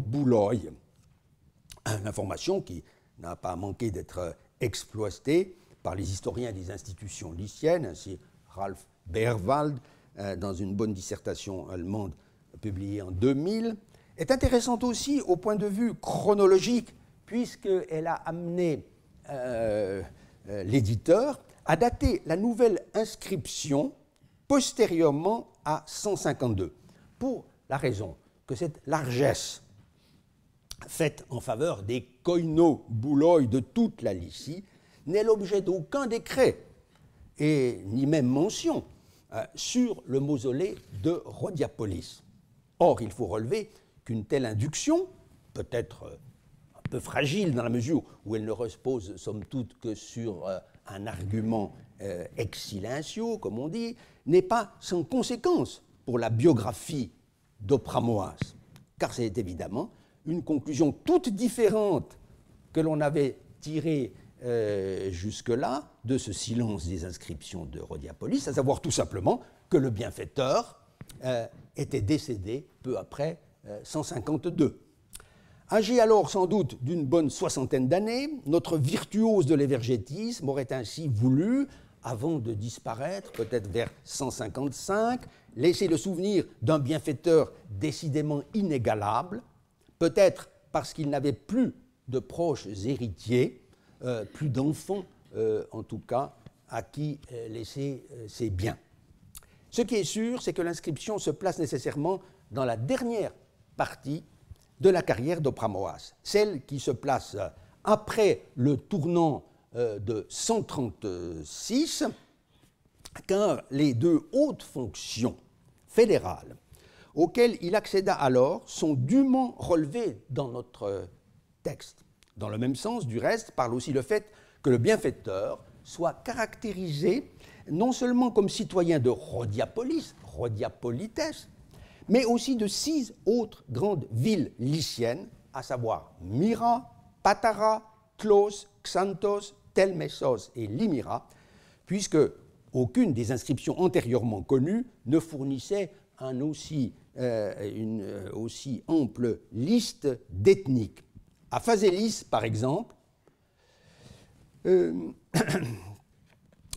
Une information qui n'a pas manqué d'être euh, exploitée par les historiens des institutions lyciennes, ainsi Ralph Berwald, euh, dans une bonne dissertation allemande publiée en 2000, est intéressante aussi au point de vue chronologique, puisqu'elle a amené euh, euh, l'éditeur à dater la nouvelle inscription postérieurement à 152, pour la raison que cette largesse faite en faveur des koino-bouloy de toute la Lycie n'est l'objet d'aucun décret, et ni même mention, euh, sur le mausolée de Rhodiapolis. Or, il faut relever qu'une telle induction, peut-être euh, un peu fragile dans la mesure où elle ne repose somme toute que sur euh, un argument ex comme on dit, n'est pas sans conséquence pour la biographie d'Opramoas, car c'est évidemment une conclusion toute différente que l'on avait tirée euh, jusque-là de ce silence des inscriptions de Rodiapolis, à savoir tout simplement que le bienfaiteur euh, était décédé peu après 152. Euh, Âgé alors sans doute d'une bonne soixantaine d'années, notre virtuose de l'évergétisme aurait ainsi voulu, avant de disparaître, peut-être vers 155, laisser le souvenir d'un bienfaiteur décidément inégalable, peut-être parce qu'il n'avait plus de proches héritiers, euh, plus d'enfants, euh, en tout cas, à qui euh, laisser ses biens. Ce qui est sûr, c'est que l'inscription se place nécessairement dans la dernière partie de la carrière d'Opramoas, celle qui se place après le tournant de 136, car les deux hautes fonctions fédérales auxquelles il accéda alors sont dûment relevées dans notre texte. Dans le même sens, du reste, parle aussi le fait que le bienfaiteur soit caractérisé non seulement comme citoyen de Rhodiapolis, Rhodiapolites, mais aussi de six autres grandes villes lyciennes, à savoir Myra, Patara, Klos, Xanthos, Telmessos et Limyra, puisque aucune des inscriptions antérieurement connues ne fournissait euh, une euh, aussi ample liste d'ethniques. À Phaselis, par exemple, euh,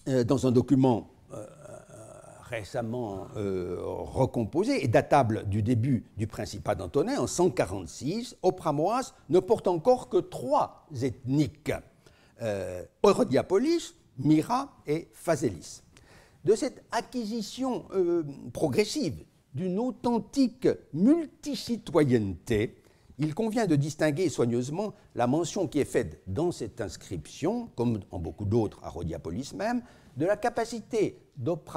euh, dans un document euh, récemment recomposé et datable du début du principat d'Antonin en 146, Opramoas ne porte encore que trois ethniques Orodiapolis, Myra et Phaselis. De cette acquisition progressive d'une authentique multicitoyenneté, il convient de distinguer soigneusement la mention qui est faite dans cette inscription, comme en beaucoup d'autres à Rhodiapolis même, de la capacité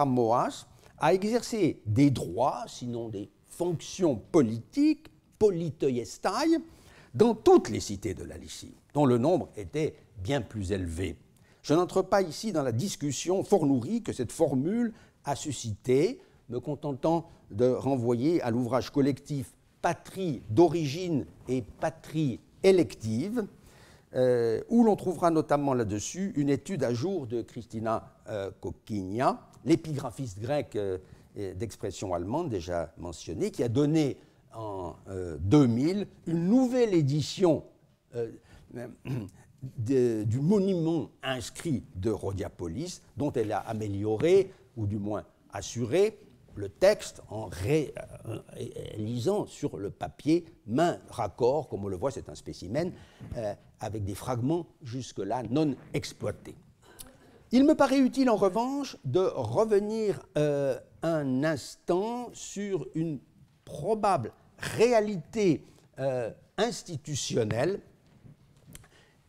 Moas à exercer des droits, sinon des fonctions politiques, politoiestai, dans toutes les cités de la Lycie, dont le nombre était bien plus élevé. Je n'entre pas ici dans la discussion fort nourrie que cette formule a suscitée, me contentant de renvoyer à l'ouvrage collectif patrie d'origine et patrie élective, euh, où l'on trouvera notamment là-dessus une étude à jour de Christina euh, l'épigraphiste grec euh, d'expression allemande déjà mentionnée, qui a donné en 2000 euh, une nouvelle édition du monument inscrit de Rhodiapolis, dont elle a amélioré, ou du moins assuré, le texte en ré, euh, lisant sur le papier, main raccord, comme on le voit, c'est un spécimen, euh, avec des fragments jusque-là non exploités. Il me paraît utile en revanche de revenir euh, un instant sur une probable réalité institutionnelle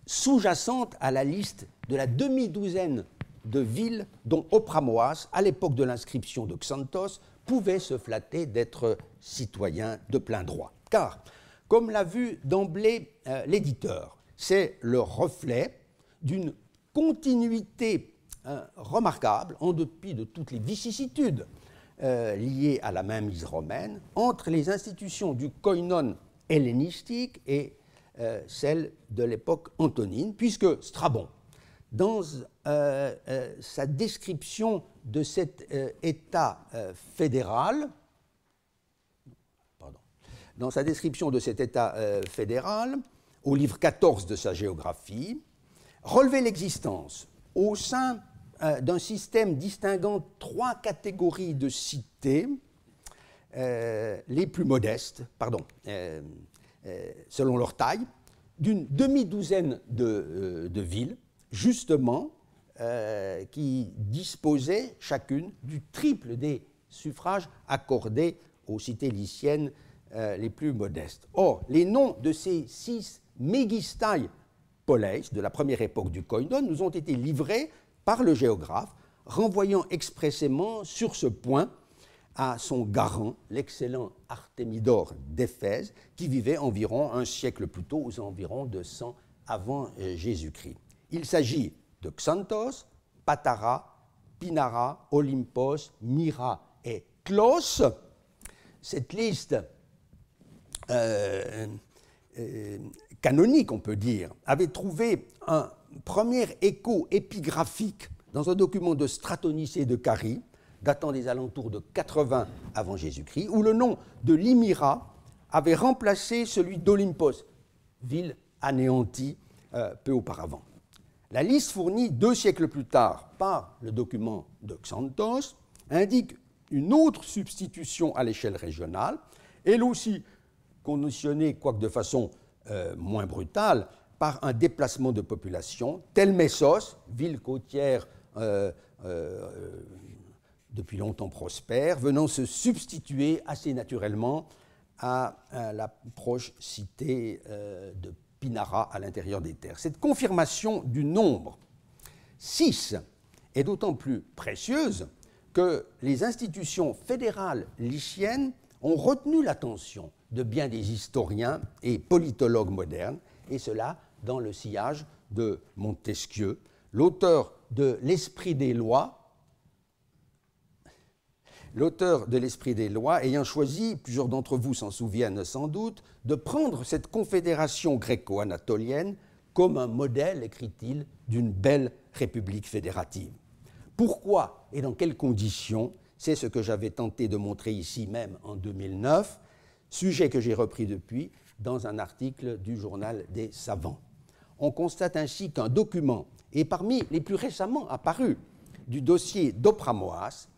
sous-jacente à la liste de la demi-douzaine de villes dont Opramoas, à l'époque de l'inscription de Xanthos, pouvait se flatter d'être citoyen de plein droit. Car, comme l'a vu d'emblée euh, l'éditeur, c'est le reflet d'une continuité hein, remarquable, en dépit de toutes les vicissitudes euh, liées à la mainmise romaine, entre les institutions du koinon hellénistique et euh, celles de l'époque antonine, puisque Strabon, dans sa description de cet euh, État euh, fédéral, dans sa description de cet État euh, fédéral, au livre 14 de sa géographie, relevait l'existence au sein d'un système distinguant trois catégories de cités, les plus modestes, pardon, selon leur taille, d'une demi-douzaine de villes, justement euh, qui disposaient chacune du triple des suffrages accordés aux cités lyciennes euh, les plus modestes. Or, les noms de ces six mégistai poleis de la première époque du Koinon nous ont été livrés par le géographe, renvoyant expressément sur ce point à son garant, l'excellent Artemidor d'Éphèse, qui vivait environ un siècle plus tôt, aux environs de 100 avant euh, Jésus-Christ. Il s'agit de Xanthos, Patara, Pinara, Olympos, Mira et Clos. Cette liste euh, euh, canonique, on peut dire, avait trouvé un premier écho épigraphique dans un document de et de Carie, datant des alentours de 80 avant Jésus-Christ, où le nom de Limira avait remplacé celui d'Olympos, ville anéantie euh, peu auparavant. La liste fournie deux siècles plus tard par le document de Xanthos indique une autre substitution à l'échelle régionale, elle aussi conditionnée, quoique de façon euh, moins brutale, par un déplacement de population. Tel Messos, ville côtière euh, euh, depuis longtemps prospère, venant se substituer assez naturellement à, à la proche cité de à l'intérieur des terres. Cette confirmation du nombre 6 est d'autant plus précieuse que les institutions fédérales lichiennes ont retenu l'attention de bien des historiens et politologues modernes, et cela dans le sillage de Montesquieu, l'auteur de L'Esprit des lois, l'auteur de l'Esprit des lois, ayant choisi, plusieurs d'entre vous s'en souviennent sans doute, de prendre cette confédération gréco-anatolienne comme un modèle, écrit-il, d'une belle république fédérative. Pourquoi et dans quelles conditions C'est ce que j'avais tenté de montrer ici même en 2009, sujet que j'ai repris depuis dans un article du journal des savants. On constate ainsi qu'un document est parmi les plus récemment apparus du dossier d'Opramoas,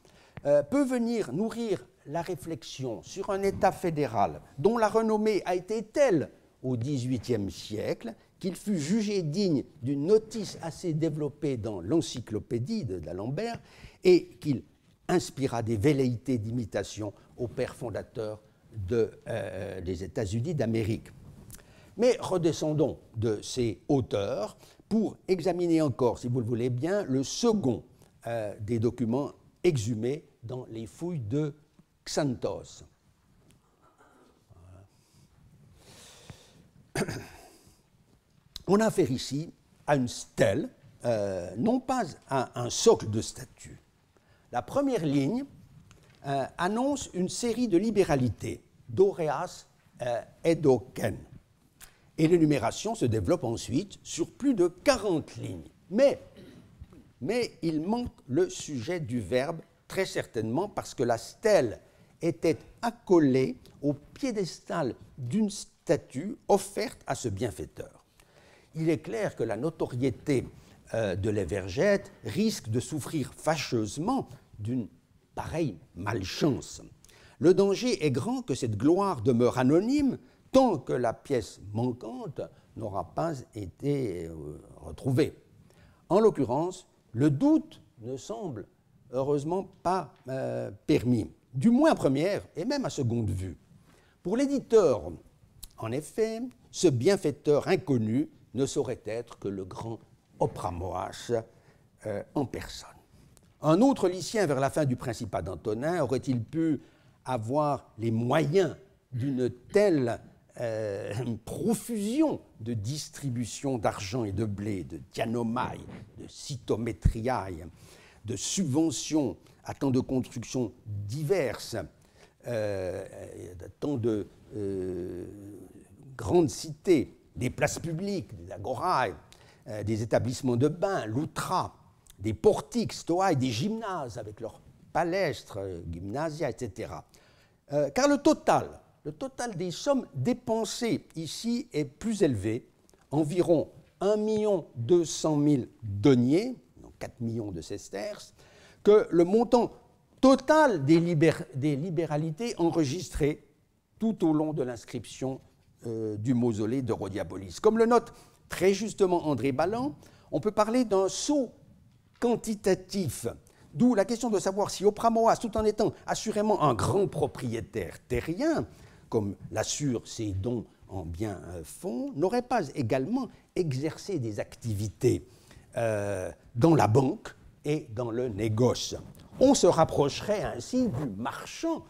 euh, peut venir nourrir la réflexion sur un État fédéral dont la renommée a été telle au XVIIIe siècle qu'il fut jugé digne d'une notice assez développée dans l'encyclopédie de d'Alembert et qu'il inspira des velléités d'imitation au père fondateur de, euh, des États-Unis d'Amérique. Mais redescendons de ces auteurs pour examiner encore, si vous le voulez bien, le second euh, des documents exhumés dans les fouilles de Xanthos. On a affaire ici à une stèle, euh, non pas à un socle de statue. La première ligne euh, annonce une série de libéralités, d'oreas euh, et d'oken. Et l'énumération se développe ensuite sur plus de 40 lignes. Mais, mais il manque le sujet du verbe Très certainement parce que la stèle était accolée au piédestal d'une statue offerte à ce bienfaiteur. Il est clair que la notoriété euh, de de Levergette risque de souffrir fâcheusement d'une pareille malchance. Le danger est grand que cette gloire demeure anonyme tant que la pièce manquante n'aura pas été euh, retrouvée. En l'occurrence, le doute ne semble heureusement, pas euh, permis, du moins à première et même à seconde vue. Pour l'éditeur, en effet, ce bienfaiteur inconnu ne saurait être que le grand Oprah Moash euh, en personne. Un autre lycien vers la fin du Principat d'Antonin aurait-il pu avoir les moyens d'une telle euh, profusion de distribution d'argent et de blé, de dianomai, de cytometriae de subventions à tant de constructions diverses, euh, tant de euh, grandes cités, des places publiques, des agoras, euh, des établissements de bains, l'outra, des portiques, stoa des gymnases avec leurs palestres, gymnasia, etc. car le total, le total des sommes dépensées ici est plus élevé, environ 1 million 000 deniers, 4 millions de sesterces, que le montant total des, libéralités enregistrées tout au long de l'inscription euh, du mausolée de Comme le note très justement André Balland, on peut parler d'un saut quantitatif, d'où la question de savoir si Moas, tout en étant assurément un grand propriétaire terrien, comme l'assurent ses dons en bien euh, fonds, n'aurait pas également exercé des activités euh, dans la banque et dans le négoce. On se rapprocherait ainsi du marchand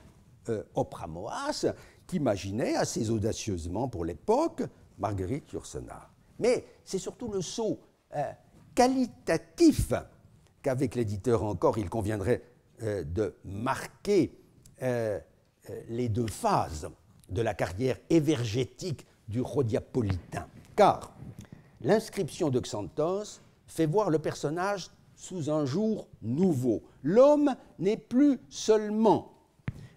euh, Opramoas qu'imaginait assez audacieusement pour l'époque Marguerite Yourcenar. Mais c'est surtout le saut euh, qualitatif qu'avec l'éditeur encore il conviendrait euh, de marquer les deux phases de la carrière évergétique du rhodiapolitain. Car l'inscription de Xanthos fait voir le personnage sous un jour nouveau. L'homme n'est plus seulement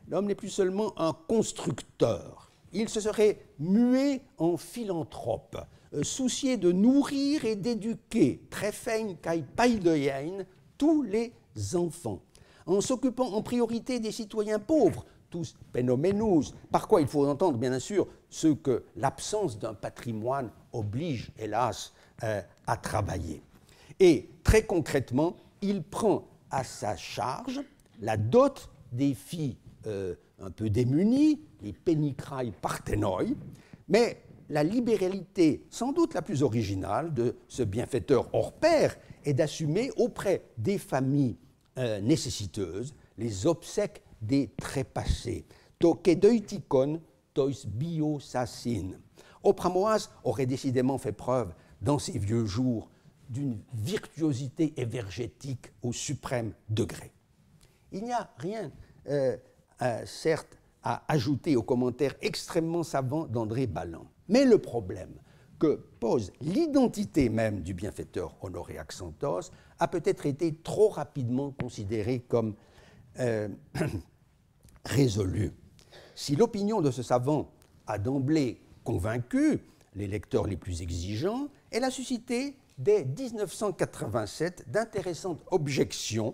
l'homme n'est plus seulement un constructeur. Il se serait mué en philanthrope, euh, soucié de nourrir et d'éduquer, trefein kai tous les enfants, en s'occupant en priorité des citoyens pauvres, tous penomenos, par quoi il faut entendre bien sûr ce que l'absence d'un patrimoine oblige, hélas, euh, à travailler. Et très concrètement, il prend à sa charge la dot des filles euh, un peu démunies, les pénicrailles Parthenoi, mais la libéralité sans doute la plus originale de ce bienfaiteur hors pair est d'assumer auprès des familles euh, nécessiteuses les obsèques des trépassés. deuticon tois bio Opramoas aurait décidément fait preuve dans ses vieux jours d'une virtuosité évergétique au suprême degré. Il n'y a rien, euh, euh, certes, à ajouter aux commentaires extrêmement savants d'André Balland. Mais le problème que pose l'identité même du bienfaiteur Honoré Accentos a peut-être été trop rapidement considéré comme euh, résolu. Si l'opinion de ce savant a d'emblée convaincu les lecteurs les plus exigeants, elle a suscité dès 1987 d'intéressantes objections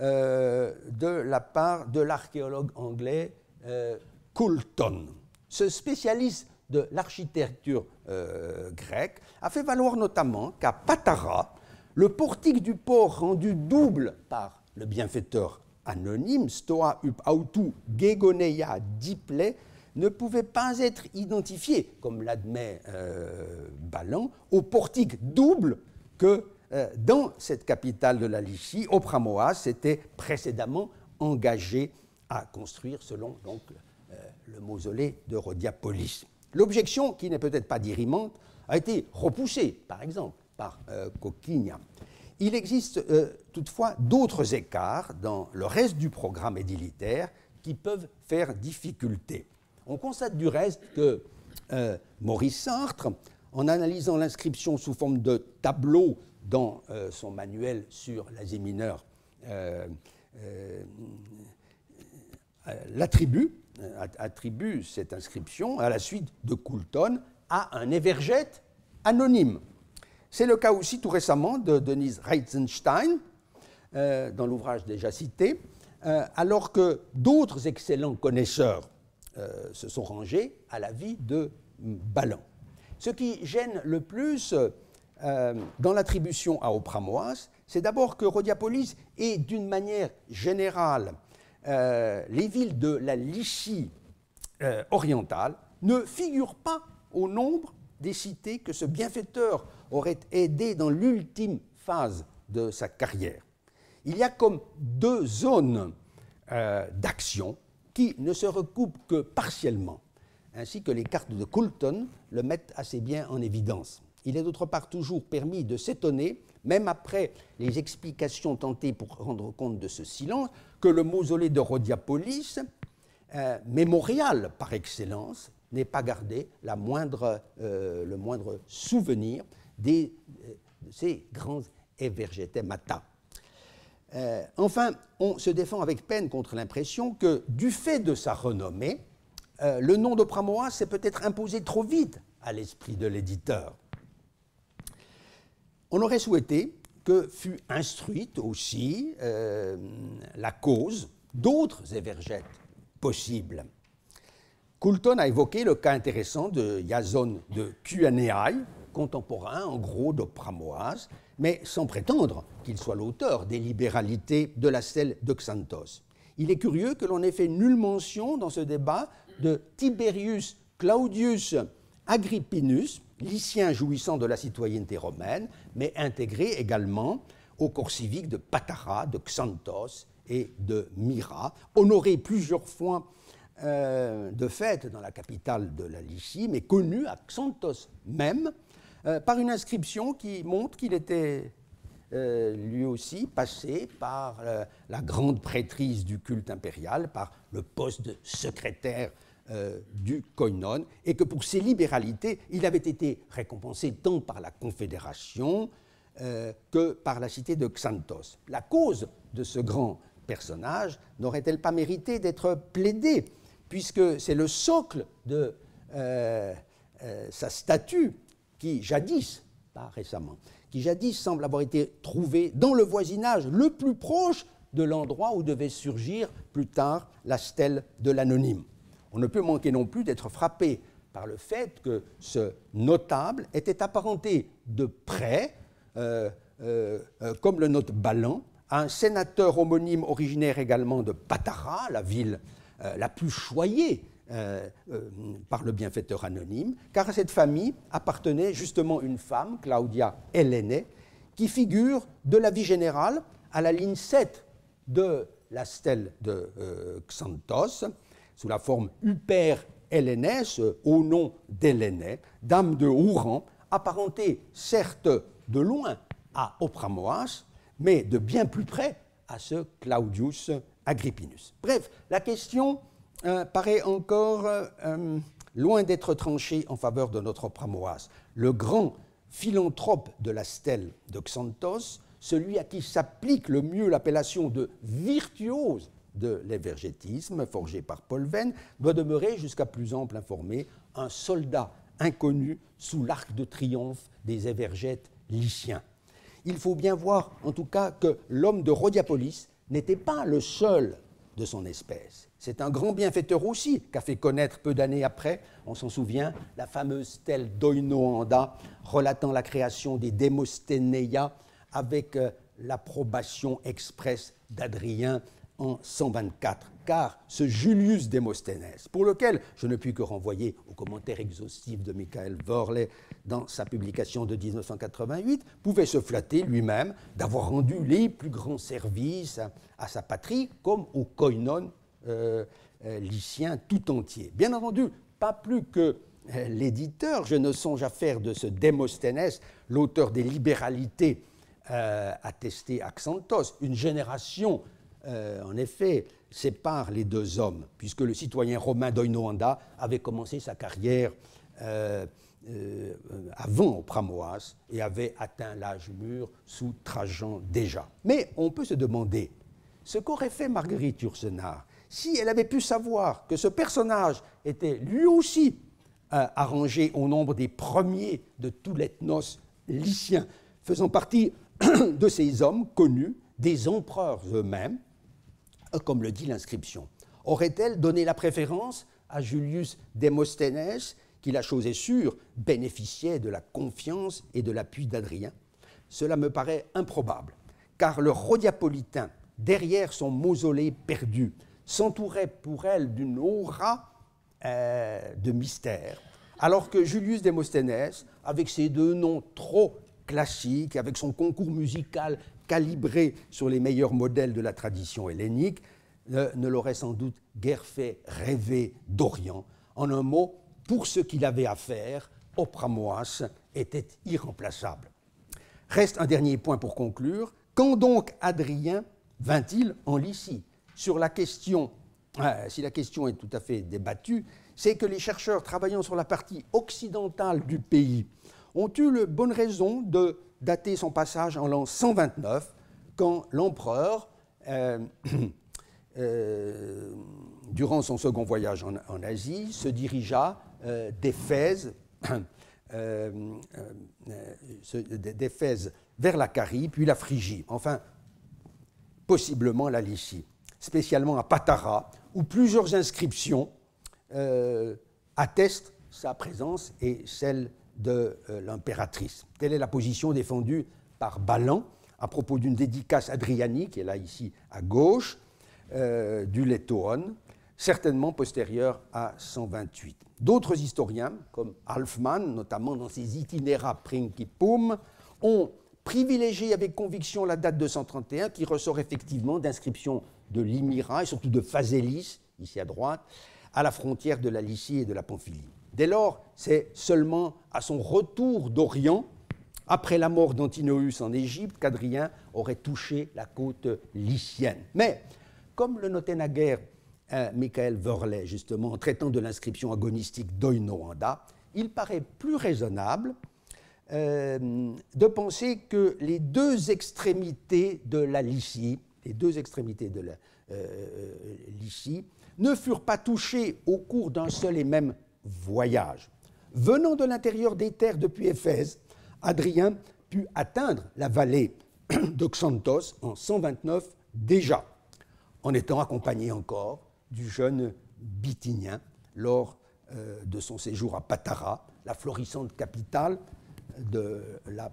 euh, de la part de l'archéologue anglais euh, Coulton. Ce spécialiste de l'architecture euh, grecque a fait valoir notamment qu'à Patara, le portique du port rendu double par le bienfaiteur anonyme, Stoa up autu gegoneia ne pouvait pas être identifié, comme l'admet euh, au portique double que euh, dans cette capitale de la Lycie, Opramoa s'était précédemment engagé à construire selon donc, euh, le mausolée de Rodiapolis. L'objection, qui n'est peut-être pas dirimante, a été repoussée, par exemple, par euh, Coquigna. Il existe toutefois d'autres écarts dans le reste du programme édilitaire qui peuvent faire difficulté. On constate du reste que euh, Maurice Sartre, en analysant l'inscription sous forme de tableau dans euh, son manuel sur l'Asie mineure, euh, l'attribue, attribue cette inscription à la suite de Coulton à un évergète anonyme. C'est le cas aussi tout récemment de Denise Reitzenstein, dans l'ouvrage déjà cité, alors que d'autres excellents connaisseurs euh, se sont rangés à la vie de Balan. Ce qui gêne le plus euh, dans l'attribution à Moas, c'est d'abord que Rodiapolis et d'une manière générale euh, les villes de la Lycie orientale ne figurent pas au nombre des cités que ce bienfaiteur aurait aidé dans l'ultime phase de sa carrière. Il y a comme deux zones d'action qui ne se recoupent que partiellement, ainsi que les cartes de Coulton le mettent assez bien en évidence. Il est d'autre part toujours permis de s'étonner, même après les explications tentées pour rendre compte de ce silence, que le mausolée de Rodiapolis, euh, mémorial par excellence, n'ait pas gardé la moindre, euh, le moindre souvenir des, euh, de ces grands Evergetemata. Euh, enfin, on se défend avec peine contre l'impression que, du fait de sa renommée, euh, le nom d'Opramoa s'est peut-être imposé trop vite à l'esprit de l'éditeur. On aurait souhaité que fût instruite aussi euh, la cause d'autres évergettes possibles. Coulton a évoqué le cas intéressant de Yazon de Q&A contemporain, en gros, de Pramoas, mais sans prétendre qu'il soit l'auteur des libéralités de la selle de Xanthos. Il est curieux que l'on ait fait nulle mention dans ce débat de Tiberius Claudius Agrippinus, lycien jouissant de la citoyenneté romaine, mais intégré également au corps civique de Patara, de Xanthos et de Myra, honoré plusieurs fois euh, de fête dans la capitale de la Lycie, mais connu à Xanthos même euh, par une inscription qui montre qu'il était euh, lui aussi passé par euh, la grande prêtrise du culte impérial, par le poste de secrétaire du koinon, et que pour ses libéralités, il avait été récompensé tant par la Confédération que par la cité de Xanthos. La cause de ce grand personnage n'aurait-elle pas mérité d'être plaidée, puisque c'est le socle de sa statue qui jadis, pas récemment, qui jadis semble avoir été trouvé dans le voisinage le plus proche de l'endroit où devait surgir plus tard la stèle de l'anonyme. On ne peut manquer non plus d'être frappé par le fait que ce notable était apparenté de près, euh, euh, euh, comme le note Ballant, à un sénateur homonyme originaire également de Patara, la ville la plus choyée euh, euh, par le bienfaiteur anonyme, car à cette famille appartenait justement une femme, Claudia Hélène, qui figure de la vie générale à la ligne 7 de la stèle de euh, Xanthos, sous la forme Uper Hélénès, au nom d'Hélénée, dame de Ouran, apparentée certes de loin à Opramoas, mais de bien plus près à ce Claudius Agrippinus. Bref, la question euh, paraît encore euh, euh, loin d'être tranché en faveur de notre pramoise. Le grand philanthrope de la stèle de Xanthos, celui à qui s'applique le mieux l'appellation de virtuose de l'évergétisme forgé par Paul Venn, doit demeurer, jusqu'à plus ample informé, un soldat inconnu sous l'arc de triomphe des évergètes lyciens. Il faut bien voir, en tout cas, que l'homme de Rhodiapolis n'était pas le seul de son espèce. C'est un grand bienfaiteur aussi qu'a fait connaître peu d'années après, on s'en souvient, la fameuse stèle d'Oinoanda relatant la création des Démosténéas avec euh, l'approbation expresse d'Adrien en 124, car ce Julius Demosthenes, pour lequel je ne puis que renvoyer au commentaire exhaustif de Michael Vorley dans sa publication de 1988, pouvait se flatter lui-même d'avoir rendu les plus grands services à, sa patrie, comme au koinon euh, euh, lycien tout entier. Bien entendu, pas plus que euh, l'éditeur, je ne songe à faire de ce Demosthenes, l'auteur des libéralités attestées à Xanthos, une génération euh, en effet, sépare les deux hommes, puisque le citoyen romain d'Oinoanda avait commencé sa carrière euh, euh, avant au Pramoas et avait atteint l'âge mûr sous Trajan déjà. Mais on peut se demander ce qu'aurait fait Marguerite Ursenard si elle avait pu savoir que ce personnage était lui aussi arrangé au nombre des premiers de tout l'ethnos lycien, faisant partie de ces hommes connus, des empereurs eux-mêmes, comme le dit l'inscription. Aurait-elle donné la préférence à Julius Demosthenes qui, la chose est sûre, bénéficiait de la confiance et de l'appui d'Adrien Cela me paraît improbable, car le Rhodiapolitain, derrière son mausolée perdu, s'entourait pour elle d'une aura euh, de mystère, alors que Julius Demosthenes, avec ses deux noms trop classiques, avec son concours musical calibré sur les meilleurs modèles de la tradition hellénique, ne, l'aurait sans doute guère fait rêver d'Orient. En un mot, pour ce qu'il avait à faire, Opramoas était irremplaçable. Reste un dernier point pour conclure. Quand donc Adrien vint-il en Lycie Sur la question, euh, si la question est tout à fait débattue, c'est que les chercheurs travaillant sur la partie occidentale du pays ont eu le bonne raison de dater son passage en l'an 129, quand l'empereur, euh, euh, durant son second voyage en, Asie, se dirigea euh, d'Éphèse vers la Carie, puis la Phrygie, enfin, possiblement la Lycie, spécialement à Patara, où plusieurs inscriptions attestent sa présence et celle de euh, l'impératrice. Telle est la position défendue par Ballant à propos d'une dédicace Adrianique, qui est là ici à gauche, euh, du Letoon, certainement postérieure à 128. D'autres historiens, comme Alfman, notamment dans ses Itinera Principum, ont privilégié avec conviction la date de 131 qui ressort effectivement d'inscriptions de Limira et surtout de Phaselis, ici à droite, à la frontière de la Lycie et de la Pamphylie. Dès lors, c'est seulement à son retour d'Orient, après la mort d'Antinous en Égypte, qu'Adrien aurait touché la côte lycienne. Mais, comme le notait naguère hein, Michael Verlet, justement, en traitant de l'inscription agonistique d'Oinoanda, il paraît plus raisonnable euh, de penser que les deux extrémités de la Lycie, les deux extrémités de la euh, euh, Lycie, ne furent pas touchées au cours d'un seul et même voyage. Venant de l'intérieur des terres depuis Éphèse, Adrien put atteindre la vallée d'Oxanthos en 129 déjà, en étant accompagné encore du jeune Bithynien lors euh, de son séjour à Patara, la florissante capitale de la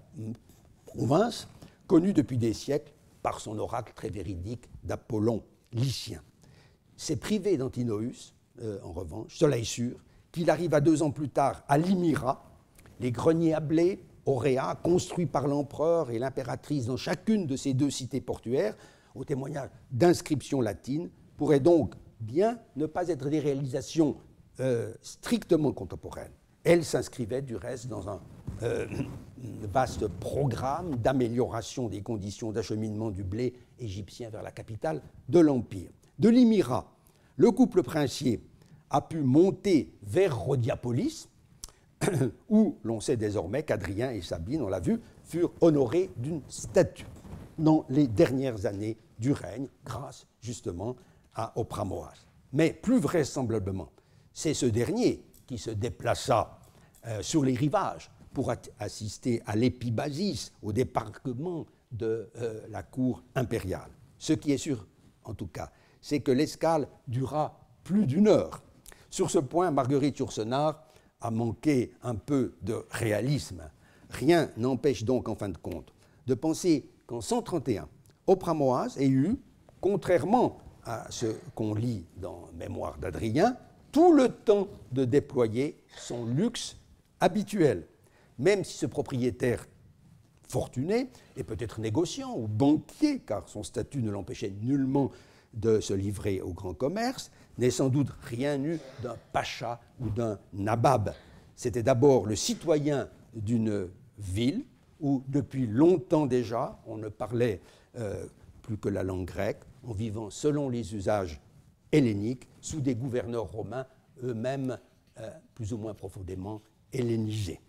province, connue depuis des siècles par son oracle très véridique d'Apollon, Lycien. C'est privé d'Antinoüs, euh, en revanche, cela est sûr, qu'il à deux ans plus tard à Limira, les greniers à blé, Auréa, construits par l'empereur et l'impératrice dans chacune de ces deux cités portuaires, au témoignage d'inscriptions latines, pourraient donc bien ne pas être des réalisations euh, strictement contemporaines. Elles s'inscrivaient du reste dans un euh, vaste programme d'amélioration des conditions d'acheminement du blé égyptien vers la capitale de l'Empire. De Limira, le couple princier a pu monter vers Rhodiapolis, où l'on sait désormais qu'Adrien et Sabine, on l'a vu, furent honorés d'une statue dans les dernières années du règne, grâce justement à Opramoas. Mais plus vraisemblablement, c'est ce dernier qui se déplaça euh, sur les rivages pour assister à l'épibasis, au débarquement de euh, la cour impériale. Ce qui est sûr, en tout cas, c'est que l'escale dura plus d'une heure sur ce point, Marguerite Yourcenar a manqué un peu de réalisme. Rien n'empêche donc, en fin de compte, de penser qu'en 131, Opramoise ait eu, contrairement à ce qu'on lit dans Mémoire d'Adrien, tout le temps de déployer son luxe habituel. Même si ce propriétaire fortuné est peut-être négociant ou banquier, car son statut ne l'empêchait nullement de se livrer au grand commerce, n'est sans doute rien eu d'un pacha ou d'un nabab. C'était d'abord le citoyen d'une ville où, depuis longtemps déjà, on ne parlait euh, plus que la langue grecque, en vivant selon les usages helléniques, sous des gouverneurs romains eux-mêmes euh, plus ou moins profondément hellénisés.